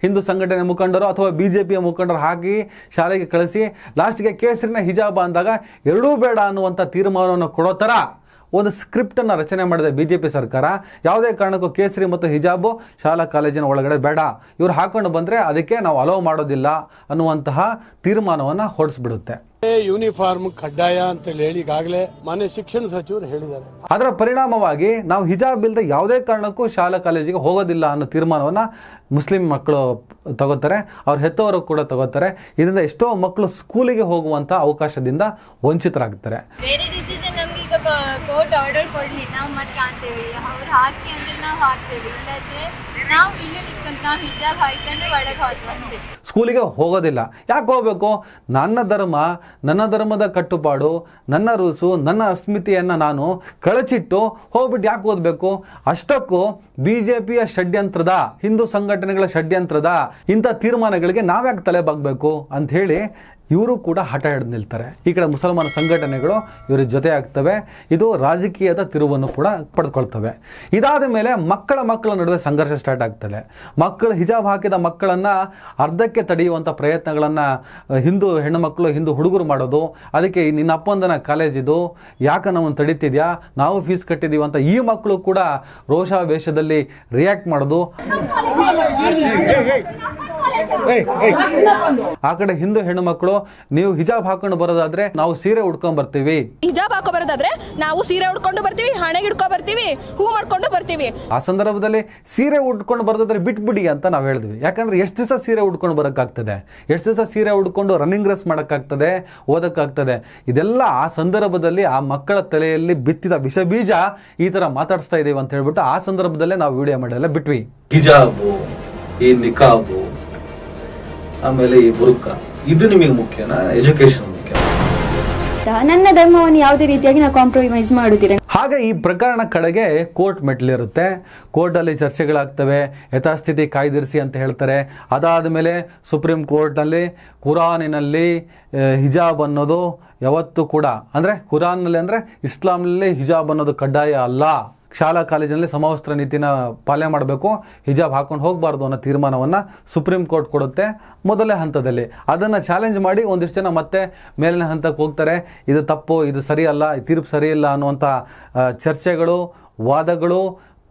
ಹಿಂದೂ ಸಂಘಟನೆ ಮುಖಂಡರು ಅಥವಾ ಬಿ ಜೆ ಪಿಯ ಮುಖಂಡರು ಹಾಕಿ ಶಾಲೆಗೆ ಕಳಿಸಿ ಲಾಸ್ಟ್ಗೆ ಕೇಸರಿನ ಹಿಜಾಬ ಅಂದಾಗ ಎರಡೂ ಬೇಡ ಅನ್ನುವಂಥ ತೀರ್ಮಾನವನ್ನು ಕೊಡೋ ಥರ ಒಂದು ಸ್ಕ್ರಿಪ್ಟನ್ನು ರಚನೆ ಮಾಡಿದ ಬಿಜೆಪಿ ಸರ್ಕಾರ ಯಾವುದೇ ಕಾರಣಕ್ಕೂ ಕೇಸರಿ ಮತ್ತು ಹಿಜಾಬು ಶಾಲಾ ಕಾಲೇಜಿನ ಒಳಗಡೆ ಬೇಡ ಇವ್ರು ಹಾಕೊಂಡು ಬಂದ್ರೆ ಅದಕ್ಕೆ ನಾವು ಅಲೋ ಮಾಡೋದಿಲ್ಲ ಅನ್ನುವಂತಹ ತೀರ್ಮಾನವನ್ನ ಹೊರಡಿಸ್ಬಿಡುತ್ತೆ ಯೂನಿಫಾರ್ಮ್ ಕಡ್ಡಾಯ ಅಂತ ಹೇಳಿ ಈಗಾಗಲೇ ಮಾನ್ಯ ಶಿಕ್ಷಣ ಸಚಿವರು ಹೇಳಿದ್ದಾರೆ ಅದರ ಪರಿಣಾಮವಾಗಿ ನಾವು ಹಿಜಾಬ್ ಇಲ್ಲದೆ ಯಾವುದೇ ಕಾರಣಕ್ಕೂ ಶಾಲಾ ಕಾಲೇಜಿಗೆ ಹೋಗೋದಿಲ್ಲ ಅನ್ನೋ ತೀರ್ಮಾನವನ್ನು ಮುಸ್ಲಿಂ ಮಕ್ಕಳು ತಗೋತಾರೆ ಅವ್ರ ಹೆತ್ತವರು ಕೂಡ ತಗೋತಾರೆ ಇದರಿಂದ ಎಷ್ಟೋ ಮಕ್ಕಳು ಸ್ಕೂಲಿಗೆ ಹೋಗುವಂತ ಅವಕಾಶದಿಂದ ವಂಚಿತರಾಗ್ತಾರೆ फूड ऑर्डर कर लेना मत कानते हुए और हाथ के अंदर ना भागते हुए ना मिले निकलना हिजा भाई करने वाले ಸ್ಕೂಲಿಗೆ ಹೋಗೋದಿಲ್ಲ ಯಾಕೆ ಹೋಗಬೇಕು ನನ್ನ ಧರ್ಮ ನನ್ನ ಧರ್ಮದ ಕಟ್ಟುಪಾಡು ನನ್ನ ರೂಸು ನನ್ನ ಅಸ್ಮಿತೆಯನ್ನು ನಾನು ಕಳಚಿಟ್ಟು ಹೋಗ್ಬಿಟ್ಟು ಯಾಕೆ ಓದಬೇಕು ಅಷ್ಟಕ್ಕೂ ಬಿ ಜೆ ಪಿಯ ಷಡ್ಯಂತ್ರದ ಹಿಂದೂ ಸಂಘಟನೆಗಳ ಷಡ್ಯಂತ್ರದ ಇಂಥ ತೀರ್ಮಾನಗಳಿಗೆ ನಾವ್ಯಾಕೆ ತಲೆ ಅಂತ ಹೇಳಿ ಇವರು ಕೂಡ ಹಠ ಹಿಡಿದು ನಿಲ್ತಾರೆ ಈ ಕಡೆ ಮುಸಲ್ಮಾನ ಸಂಘಟನೆಗಳು ಇವರ ಜೊತೆ ಆಗ್ತವೆ ಇದು ರಾಜಕೀಯದ ತಿರುವನ್ನು ಕೂಡ ಪಡೆದುಕೊಳ್ತವೆ ಇದಾದ ಮೇಲೆ ಮಕ್ಕಳ ಮಕ್ಕಳ ನಡುವೆ ಸಂಘರ್ಷ ಸ್ಟಾರ್ಟ್ ಆಗ್ತದೆ ಮಕ್ಕಳು ಹಿಜಾಬ್ ಹಾಕಿದ ಮಕ್ಕಳನ್ನು ಅರ್ಧಕ್ಕೆ ಅದಕ್ಕೆ ತಡೆಯುವಂಥ ಪ್ರಯತ್ನಗಳನ್ನು ಹಿಂದೂ ಹೆಣ್ಣುಮಕ್ಕಳು ಹಿಂದೂ ಹುಡುಗರು ಮಾಡೋದು ಅದಕ್ಕೆ ನಿನ್ನ ಅಪ್ಪಂದನ ಇದು ಯಾಕೆ ನಾವು ತಡಿತಿದ್ಯಾ ನಾವು ಫೀಸ್ ಕಟ್ಟಿದ್ದೀವಿ ಅಂತ ಈ ಮಕ್ಕಳು ಕೂಡ ರೋಷಾವೇಶದಲ್ಲಿ ರಿಯಾಕ್ಟ್ ಮಾಡೋದು ಆ ಕಡೆ ಹಿಂದೂ ಹೆಣ್ಣು ಮಕ್ಕಳು ನೀವು ಹಿಜಾಬ್ ಹಾಕೊಂಡು ಬರೋದಾದ್ರೆ ನಾವು ಸೀರೆ ಉಡ್ಕೊಂಡ್ ಬರ್ತೀವಿ ಹಿಜಾಬ್ ಹಾಕೋ ಬರೋದಾದ್ರೆ ನಾವು ಸೀರೆ ಉಡ್ಕೊಂಡು ಬರ್ತೀವಿ ಹಣೆ ಹಿಡ್ಕೊ ಬರ್ತೀವಿ ಹೂ ಮಾಡ್ಕೊಂಡು ಬರ್ತೀವಿ ಆ ಸಂದರ್ಭದಲ್ಲಿ ಸೀರೆ ಉಟ್ಕೊಂಡು ಬರೋದಾದ್ರೆ ಬಿಟ್ಬಿಡಿ ಅಂತ ನಾವು ಹೇಳಿದ್ವಿ ಯಾಕಂದ್ರೆ ಎಷ್ಟು ದಿವಸ ಸೀರೆ ಉಟ್ಕೊಂಡು ಬರೋಕ್ಕಾಗ್ತದೆ ಎಷ್ಟು ದಿವಸ ಸೀರೆ ಉಡ್ಕೊಂಡು ರನ್ನಿಂಗ್ ರೇಸ್ ಮಾಡೋಕ್ಕಾಗ್ತದೆ ಓದೋಕ್ಕಾಗ್ತದೆ ಇದೆಲ್ಲ ಆ ಸಂದರ್ಭದಲ್ಲಿ ಆ ಮಕ್ಕಳ ತಲೆಯಲ್ಲಿ ಬಿತ್ತಿದ ವಿಷ ಬೀಜ ಈ ತರ ಮಾತಾಡಿಸ್ತಾ ಇದೀವಿ ಅಂತ ಹೇಳ್ಬಿಟ್ಟು ಆ ಸಂದರ್ಭದಲ್ಲೇ ನಾವು ವಿಡಿಯೋ ಮಾಡಲ್ಲ ಬಿಟ್ವಿ ಹಿಜಾಬು ಈ ನಿಕಾಬು ಆಮೇಲೆ ಈ ಬುರುಕ ಇದು ನಿಮಗೆ ಮುಖ್ಯನಾ ಎಜುಕೇಶನ್ ಮುಖ್ಯ ನನ್ನ ಧರ್ಮವನ್ನು ಯಾವುದೇ ರೀತಿಯಾಗಿ ನಾವು ಕಾಂಪ್ರಮೈಸ್ ಮಾಡುತ್ತೀರ ಹಾಗೆ ಈ ಪ್ರಕರಣ ಕಡೆಗೆ ಕೋರ್ಟ್ ಮೆಟ್ಲಿರುತ್ತೆ ಕೋರ್ಟಲ್ಲಿ ಚರ್ಚೆಗಳಾಗ್ತವೆ ಯಥಾಸ್ಥಿತಿ ಕಾಯ್ದಿರಿಸಿ ಅಂತ ಹೇಳ್ತಾರೆ ಅದಾದ ಮೇಲೆ ಸುಪ್ರೀಂ ಕೋರ್ಟ್ನಲ್ಲಿ ಕುರಾನಿನಲ್ಲಿ ಹಿಜಾಬ್ ಅನ್ನೋದು ಯಾವತ್ತೂ ಕೂಡ ಅಂದರೆ ಕುರಾನ್ನಲ್ಲಿ ಅಂದರೆ ಇಸ್ಲಾಂನಲ್ಲಿ ಹಿಜಾಬ್ ಅನ್ನೋದು ಕಡ್ಡಾಯ ಅಲ್ಲ ಶಾಲಾ ಕಾಲೇಜಿನಲ್ಲಿ ಸಮವಸ್ತ್ರ ನೀತಿನ ಪಾಲನೆ ಮಾಡಬೇಕು ಹಿಜಾಬ್ ಹಾಕೊಂಡು ಹೋಗಬಾರ್ದು ಅನ್ನೋ ತೀರ್ಮಾನವನ್ನು ಸುಪ್ರೀಂ ಕೋರ್ಟ್ ಕೊಡುತ್ತೆ ಮೊದಲನೇ ಹಂತದಲ್ಲಿ ಅದನ್ನು ಚಾಲೆಂಜ್ ಮಾಡಿ ಒಂದಿಷ್ಟು ಜನ ಮತ್ತೆ ಮೇಲಿನ ಹಂತಕ್ಕೆ ಹೋಗ್ತಾರೆ ಇದು ತಪ್ಪು ಇದು ಸರಿಯಲ್ಲ ತೀರ್ಪು ಸರಿಯಿಲ್ಲ ಅನ್ನುವಂಥ ಚರ್ಚೆಗಳು ವಾದಗಳು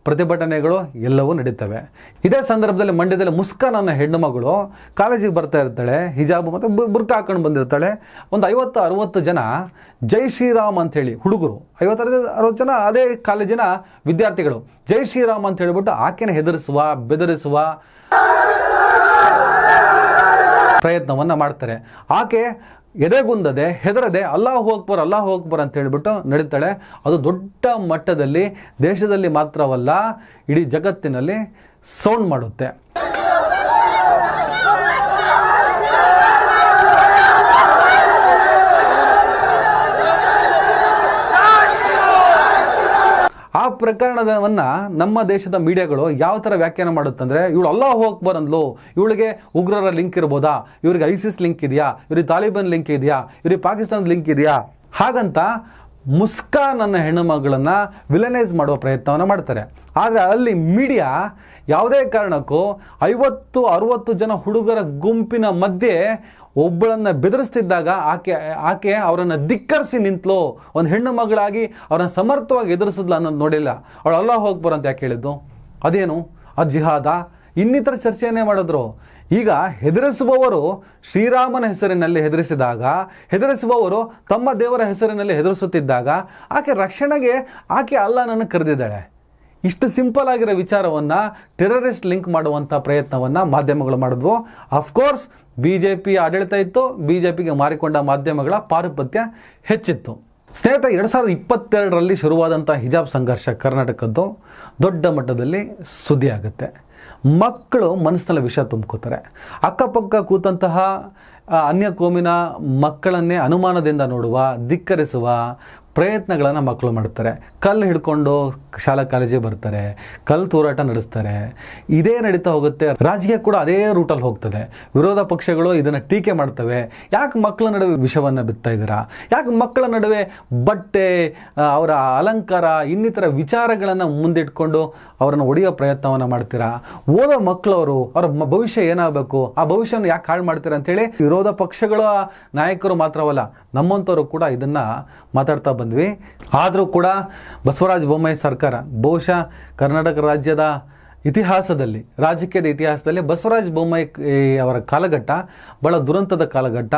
ಪ್ರತಿಭಟನೆಗಳು ಎಲ್ಲವೂ ನಡೀತವೆ ಇದೇ ಸಂದರ್ಭದಲ್ಲಿ ಮಂಡ್ಯದಲ್ಲಿ ಮುಸ್ಕಾನ್ ಅನ್ನೋ ಹೆಣ್ಣು ಮಗಳು ಕಾಲೇಜಿಗೆ ಬರ್ತಾ ಇರ್ತಾಳೆ ಹಿಜಾಬು ಮತ್ತು ಬುರ್ಕ ಹಾಕೊಂಡು ಬಂದಿರ್ತಾಳೆ ಒಂದು ಐವತ್ತು ಅರವತ್ತು ಜನ ಜೈ ಶ್ರೀರಾಮ್ ಹೇಳಿ ಹುಡುಗರು ಐವತ್ತರ ಅರವತ್ತು ಜನ ಅದೇ ಕಾಲೇಜಿನ ವಿದ್ಯಾರ್ಥಿಗಳು ಜೈ ಶ್ರೀರಾಮ್ ಅಂತ ಹೇಳಿಬಿಟ್ಟು ಆಕೆನ ಹೆದರಿಸುವ ಬೆದರಿಸುವ ಪ್ರಯತ್ನವನ್ನು ಮಾಡ್ತಾರೆ ಆಕೆ ಎದೆಗುಂದದೆ ಹೆದರದೆ ಅಲ್ಲಾಹು ಅಕ್ಬರ್ ಅಲ್ಲಾಹು ಅಕ್ಬರ್ ಅಂತ ಹೇಳಿಬಿಟ್ಟು ನಡೀತಾಳೆ ಅದು ದೊಡ್ಡ ಮಟ್ಟದಲ್ಲಿ ದೇಶದಲ್ಲಿ ಮಾತ್ರವಲ್ಲ ಇಡೀ ಜಗತ್ತಿನಲ್ಲಿ ಸೌಂಡ್ ಮಾಡುತ್ತೆ ಪ್ರಕರಣವನ್ನ ನಮ್ಮ ದೇಶದ ಮೀಡಿಯಾಗಳು ಯಾವ ಥರ ವ್ಯಾಖ್ಯಾನ ಮಾಡುತ್ತಂದ್ರೆ ಇವಳು ಅಲ್ಲ ಹೋಗಿ ಬರಂದ್ಲು ಇವಳಿಗೆ ಉಗ್ರರ ಲಿಂಕ್ ಇರ್ಬೋದಾ ಇವರಿಗೆ ಐಸಿಸ್ ಲಿಂಕ್ ಇದೆಯಾ ಇವ್ರಿಗೆ ತಾಲಿಬಾನ್ ಲಿಂಕ್ ಇದೆಯಾ ಇವ್ರಿಗೆ ಪಾಕಿಸ್ತಾನದ ಲಿಂಕ್ ಇದೆಯಾ ಹಾಗಂತ ಮುಸ್ಕಾ ನನ್ನ ಹೆಣ್ಣು ವಿಲನೈಸ್ ಮಾಡುವ ಪ್ರಯತ್ನವನ್ನು ಮಾಡ್ತಾರೆ ಆದರೆ ಅಲ್ಲಿ ಮೀಡಿಯಾ ಯಾವುದೇ ಕಾರಣಕ್ಕೂ ಐವತ್ತು ಅರುವತ್ತು ಜನ ಹುಡುಗರ ಗುಂಪಿನ ಮಧ್ಯೆ ಒಬ್ಬಳನ್ನು ಬೆದರಿಸ್ತಿದ್ದಾಗ ಆಕೆ ಆಕೆ ಅವರನ್ನು ಧಿಕ್ಕರಿಸಿ ನಿಂತಲು ಒಂದು ಹೆಣ್ಣು ಮಗಳಾಗಿ ಅವರನ್ನು ಸಮರ್ಥವಾಗಿ ಎದುರಿಸಿದ್ಲು ಅನ್ನೋದು ನೋಡಿಲ್ಲ ಅವಳು ಅಲ್ಲ ಹೋಗ್ಬಾರಂತ ಯಾಕೆ ಹೇಳಿದ್ದು ಅದೇನು ಆ ಜಿಹಾದ ಇನ್ನಿತರ ಚರ್ಚೆಯನ್ನೇ ಮಾಡಿದ್ರು ಈಗ ಹೆದರಿಸುವವರು ಶ್ರೀರಾಮನ ಹೆಸರಿನಲ್ಲಿ ಹೆದರಿಸಿದಾಗ ಹೆದರಿಸುವವರು ತಮ್ಮ ದೇವರ ಹೆಸರಿನಲ್ಲಿ ಹೆದರಿಸುತ್ತಿದ್ದಾಗ ಆಕೆ ರಕ್ಷಣೆಗೆ ಆಕೆ ಅಲ್ಲನನ್ನು ಕರೆದಿದ್ದಾಳೆ ಇಷ್ಟು ಸಿಂಪಲ್ ಆಗಿರೋ ವಿಚಾರವನ್ನು ಟೆರರಿಸ್ಟ್ ಲಿಂಕ್ ಮಾಡುವಂಥ ಪ್ರಯತ್ನವನ್ನು ಮಾಧ್ಯಮಗಳು ಮಾಡಿದ್ವು ಅಫ್ಕೋರ್ಸ್ ಬಿ ಜೆ ಪಿ ಆಡಳಿತ ಇತ್ತು ಬಿ ಜೆ ಪಿಗೆ ಮಾರಿಕೊಂಡ ಮಾಧ್ಯಮಗಳ ಪಾರುಪತ್ಯ ಹೆಚ್ಚಿತ್ತು ಸ್ನೇಹಿತ ಎರಡು ಸಾವಿರದ ಇಪ್ಪತ್ತೆರಡರಲ್ಲಿ ಶುರುವಾದಂಥ ಹಿಜಾಬ್ ಸಂಘರ್ಷ ಕರ್ನಾಟಕದ್ದು ದೊಡ್ಡ ಮಟ್ಟದಲ್ಲಿ ಸುದ್ದಿಯಾಗುತ್ತೆ ಮಕ್ಕಳು ಮನಸ್ಸಿನಲ್ಲಿ ವಿಷ ತುಂಬ್ಕೋತಾರೆ ಅಕ್ಕಪಕ್ಕ ಕೂತಂತಹ ಅನ್ಯ ಕೋಮಿನ ಮಕ್ಕಳನ್ನೇ ಅನುಮಾನದಿಂದ ನೋಡುವ ಧಿಕ್ಕರಿಸುವ ಪ್ರಯತ್ನಗಳನ್ನು ಮಕ್ಕಳು ಮಾಡ್ತಾರೆ ಕಲ್ಲು ಹಿಡ್ಕೊಂಡು ಶಾಲಾ ಕಾಲೇಜಿಗೆ ಬರ್ತಾರೆ ಕಲ್ಲು ತೋರಾಟ ನಡೆಸ್ತಾರೆ ಇದೇ ನಡೀತಾ ಹೋಗುತ್ತೆ ರಾಜಕೀಯ ಕೂಡ ಅದೇ ರೂಟಲ್ಲಿ ಹೋಗ್ತದೆ ವಿರೋಧ ಪಕ್ಷಗಳು ಇದನ್ನು ಟೀಕೆ ಮಾಡ್ತವೆ ಯಾಕೆ ಮಕ್ಕಳ ನಡುವೆ ವಿಷವನ್ನು ಬಿತ್ತಾ ಇದ್ದೀರಾ ಯಾಕೆ ಮಕ್ಕಳ ನಡುವೆ ಬಟ್ಟೆ ಅವರ ಅಲಂಕಾರ ಇನ್ನಿತರ ವಿಚಾರಗಳನ್ನು ಮುಂದಿಟ್ಕೊಂಡು ಅವರನ್ನು ಒಡೆಯೋ ಪ್ರಯತ್ನವನ್ನು ಮಾಡ್ತೀರಾ ಓದೋ ಮಕ್ಕಳವರು ಅವರ ಭವಿಷ್ಯ ಏನಾಗಬೇಕು ಆ ಭವಿಷ್ಯವನ್ನು ಯಾಕೆ ಹಾಳು ಮಾಡ್ತೀರಾ ಅಂತೇಳಿ ವಿರೋಧ ಪಕ್ಷಗಳ ನಾಯಕರು ಮಾತ್ರವಲ್ಲ ನಮ್ಮಂಥವರು ಕೂಡ ಇದನ್ನು ಮಾತಾಡ್ತಾ ಬಂದ್ವಿ ಆದರೂ ಕೂಡ ಬಸವರಾಜ ಬೊಮ್ಮಾಯಿ ಸರ್ಕಾರ ಬಹುಶಃ ಕರ್ನಾಟಕ ರಾಜ್ಯದ ಇತಿಹಾಸದಲ್ಲಿ ರಾಜಕೀಯದ ಇತಿಹಾಸದಲ್ಲಿ ಬಸವರಾಜ ಬೊಮ್ಮಾಯಿ ಅವರ ಕಾಲಘಟ್ಟ ಭಾಳ ದುರಂತದ ಕಾಲಘಟ್ಟ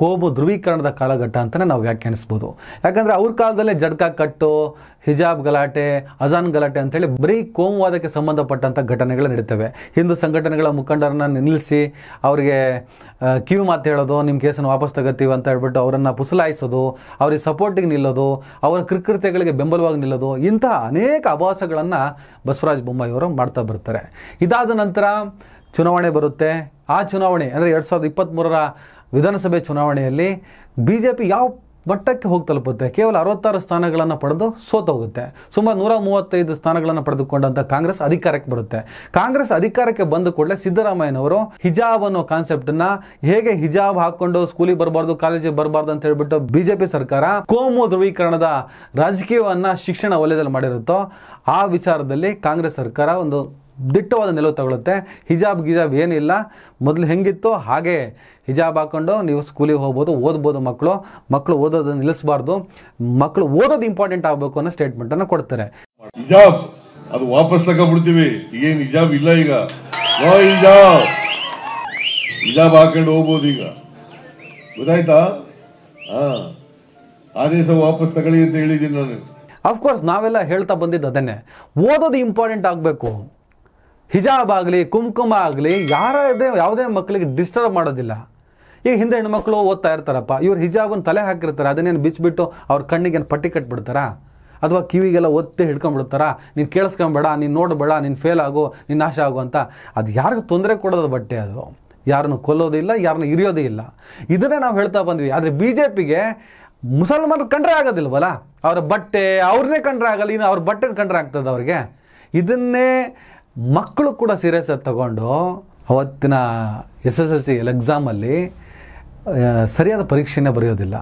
ಕೋಮು ಧ್ರುವೀಕರಣದ ಕಾಲಘಟ್ಟ ಅಂತಲೇ ನಾವು ವ್ಯಾಖ್ಯಾನಿಸ್ಬೋದು ಯಾಕಂದರೆ ಅವ್ರ ಕಾಲದಲ್ಲೇ ಜಡ್ಕ ಕಟ್ಟು ಹಿಜಾಬ್ ಗಲಾಟೆ ಅಜಾನ್ ಗಲಾಟೆ ಅಂತೇಳಿ ಬರೀ ಕೋಮುವಾದಕ್ಕೆ ಸಂಬಂಧಪಟ್ಟಂಥ ಘಟನೆಗಳು ನಡೀತವೆ ಹಿಂದೂ ಸಂಘಟನೆಗಳ ಮುಖಂಡರನ್ನು ನಿಲ್ಲಿಸಿ ಅವರಿಗೆ ಕಿವಿ ಮಾತು ಹೇಳೋದು ನಿಮ್ಮ ಕೇಸನ್ನು ವಾಪಸ್ ತಗೋತೀವಿ ಅಂತ ಹೇಳ್ಬಿಟ್ಟು ಅವರನ್ನು ಪುಸಲಾಯಿಸೋದು ಅವ್ರಿಗೆ ಸಪೋರ್ಟಿಗೆ ನಿಲ್ಲೋದು ಅವರ ಕೃಕೃತ್ಯಗಳಿಗೆ ಬೆಂಬಲವಾಗಿ ನಿಲ್ಲೋದು ಇಂತಹ ಅನೇಕ ಅಭಾಸಗಳನ್ನು ಬಸವರಾಜ ಬೊಮ್ಮಾಯಿಯವರು ಮಾಡ್ತಾ ಬರ್ತಾರೆ ಇದಾದ ನಂತರ ಚುನಾವಣೆ ಬರುತ್ತೆ ಆ ಚುನಾವಣೆ ಅಂದರೆ ಎರಡು ಸಾವಿರದ ಇಪ್ಪತ್ತ್ಮೂರರ ವಿಧಾನಸಭೆ ಚುನಾವಣೆಯಲ್ಲಿ ಬಿ ಜೆ ಪಿ ಯಾವ ಮಟ್ಟಕ್ಕೆ ಹೋಗಿ ತಲುಪುತ್ತೆ ಕೇವಲ ಅರವತ್ತಾರು ಸ್ಥಾನಗಳನ್ನು ಪಡೆದು ಸೋತೋಗುತ್ತೆ ಸುಮಾರು ನೂರ ಮೂವತ್ತೈದು ಸ್ಥಾನಗಳನ್ನು ಪಡೆದುಕೊಂಡಂಥ ಕಾಂಗ್ರೆಸ್ ಅಧಿಕಾರಕ್ಕೆ ಬರುತ್ತೆ ಕಾಂಗ್ರೆಸ್ ಅಧಿಕಾರಕ್ಕೆ ಬಂದ ಕೂಡಲೇ ಸಿದ್ದರಾಮಯ್ಯನವರು ಹಿಜಾಬ್ ಅನ್ನೋ ಕಾನ್ಸೆಪ್ಟನ್ನು ಹೇಗೆ ಹಿಜಾಬ್ ಹಾಕೊಂಡು ಸ್ಕೂಲಿಗೆ ಬರಬಾರ್ದು ಕಾಲೇಜಿಗೆ ಬರಬಾರ್ದು ಅಂತ ಜೆ ಬಿಜೆಪಿ ಸರ್ಕಾರ ಕೋಮು ಧ್ರುವೀಕರಣದ ರಾಜಕೀಯವನ್ನು ಶಿಕ್ಷಣ ವಲಯದಲ್ಲಿ ಮಾಡಿರುತ್ತೋ ಆ ವಿಚಾರದಲ್ಲಿ ಕಾಂಗ್ರೆಸ್ ಸರ್ಕಾರ ಒಂದು ದಿಟ್ಟವಾದ ನಿಲುವು ತಗೊಳ್ಳುತ್ತೆ ಹಿಜಾಬ್ ಗಿಜಾಬ್ ಏನಿಲ್ಲ ಮೊದಲು ಹೆಂಗಿತ್ತು ಹಾಗೆ ಹಿಜಾಬ್ ಹಾಕ್ಕೊಂಡು ನೀವು ಸ್ಕೂಲಿಗೆ ಹೋಗ್ಬೋದು ಓದ್ಬೋದು ಮಕ್ಕಳು ಮಕ್ಕಳು ಓದೋದನ್ನು ನಿಲ್ಲಿಸಬಾರ್ದು ಮಕ್ಕಳು ಓದೋದು ಇಂಪಾರ್ಟೆಂಟ್ ಆಗಬೇಕು ಅನ್ನೋ ಸ್ಟೇಟ್ಮೆಂಟನ್ನು ಕೊಡ್ತಾರೆ ಹಿಜಾಬ್ ಅದು ವಾಪಸ್ ತಗೊಂಡ್ಬಿಡ್ತೀವಿ ಏನು ಹಿಜಾಬ್ ಇಲ್ಲ ಈಗ ಹಿಜಾಬ್ ಹಿಜಾಬ್ ಹಾಕೊಂಡು ಹೋಗ್ಬೋದು ಈಗ ಗೊತ್ತಾಯ್ತಾ ಹಾಂ ಆದೇಶ ವಾಪಸ್ ತಗೊಳ್ಳಿ ಅಂತ ಹೇಳಿದ್ದೀನಿ ನಾನು ಅಫ್ಕೋರ್ಸ್ ನಾವೆಲ್ಲ ಹೇಳ್ತಾ ಬಂದಿದ್ದು ಅದನ್ನೇ ಓದೋದು ಇಂಪಾರ್ಟೆಂಟ್ ಆಗಬೇಕು ಹಿಜಾಬ್ ಆಗಲಿ ಕುಂಕುಮ ಆಗಲಿ ಯಾರದೇ ಯಾವುದೇ ಮಕ್ಕಳಿಗೆ ಡಿಸ್ಟರ್ಬ್ ಮಾಡೋದಿಲ್ಲ ಈಗ ಹಿಂದೆ ಮಕ್ಕಳು ಓದ್ತಾ ಇರ್ತಾರಪ್ಪ ಇವ್ರು ಹಿಜಾಬನ್ನ ತಲೆ ಹಾಕಿರ್ತಾರೆ ಅದನ್ನೇನು ಬಿಚ್ಚಿಬಿಟ್ಟು ಅವ್ರ ಕಣ್ಣಿಗೇನು ಪಟ್ಟಿ ಕಟ್ಬಿಡ್ತಾರ ಅಥವಾ ಕಿವಿಗೆಲ್ಲ ಒತ್ತೆ ಹಿಡ್ಕೊಂಡ್ಬಿಡ್ತಾರ ನೀನು ಕೇಳಿಸ್ಕೊಂಬೇಡ ನೀನು ನೋಡಬೇಡ ನೀನು ಫೇಲ್ ಆಗು ನೀನು ನಾಶ ಆಗು ಅಂತ ಅದು ಯಾರಿಗೂ ತೊಂದರೆ ಕೊಡೋದು ಬಟ್ಟೆ ಅದು ಯಾರನ್ನು ಕೊಲ್ಲೋದಿಲ್ಲ ಯಾರನ್ನು ಇರಿಯೋದೇ ಇಲ್ಲ ಇದನ್ನೇ ನಾವು ಹೇಳ್ತಾ ಬಂದ್ವಿ ಆದರೆ ಬಿ ಜೆ ಪಿಗೆ ಮುಸಲ್ಮಾನರು ಕಂಡ್ರೆ ಆಗೋದಿಲ್ವಲ್ಲ ಅವರ ಬಟ್ಟೆ ಅವ್ರನ್ನೇ ಕಂಡ್ರೆ ಆಗಲ್ಲ ಇನ್ನು ಅವ್ರ ಬಟ್ಟೆನ ಕಂಡ್ರೆ ಆಗ್ತದೆ ಅವ್ರಿಗೆ ಇದನ್ನೇ ಮಕ್ಕಳು ಕೂಡ ಸೀರಿಯಸ್ ಆಗಿ ತಗೊಂಡು ಅವತ್ತಿನ ಎಸ್ ಎಸ್ ಎಲ್ ಸಿ ಎಕ್ಸಾಮಲ್ಲಿ ಸರಿಯಾದ ಪರೀಕ್ಷೆನೇ ಬರೆಯೋದಿಲ್ಲ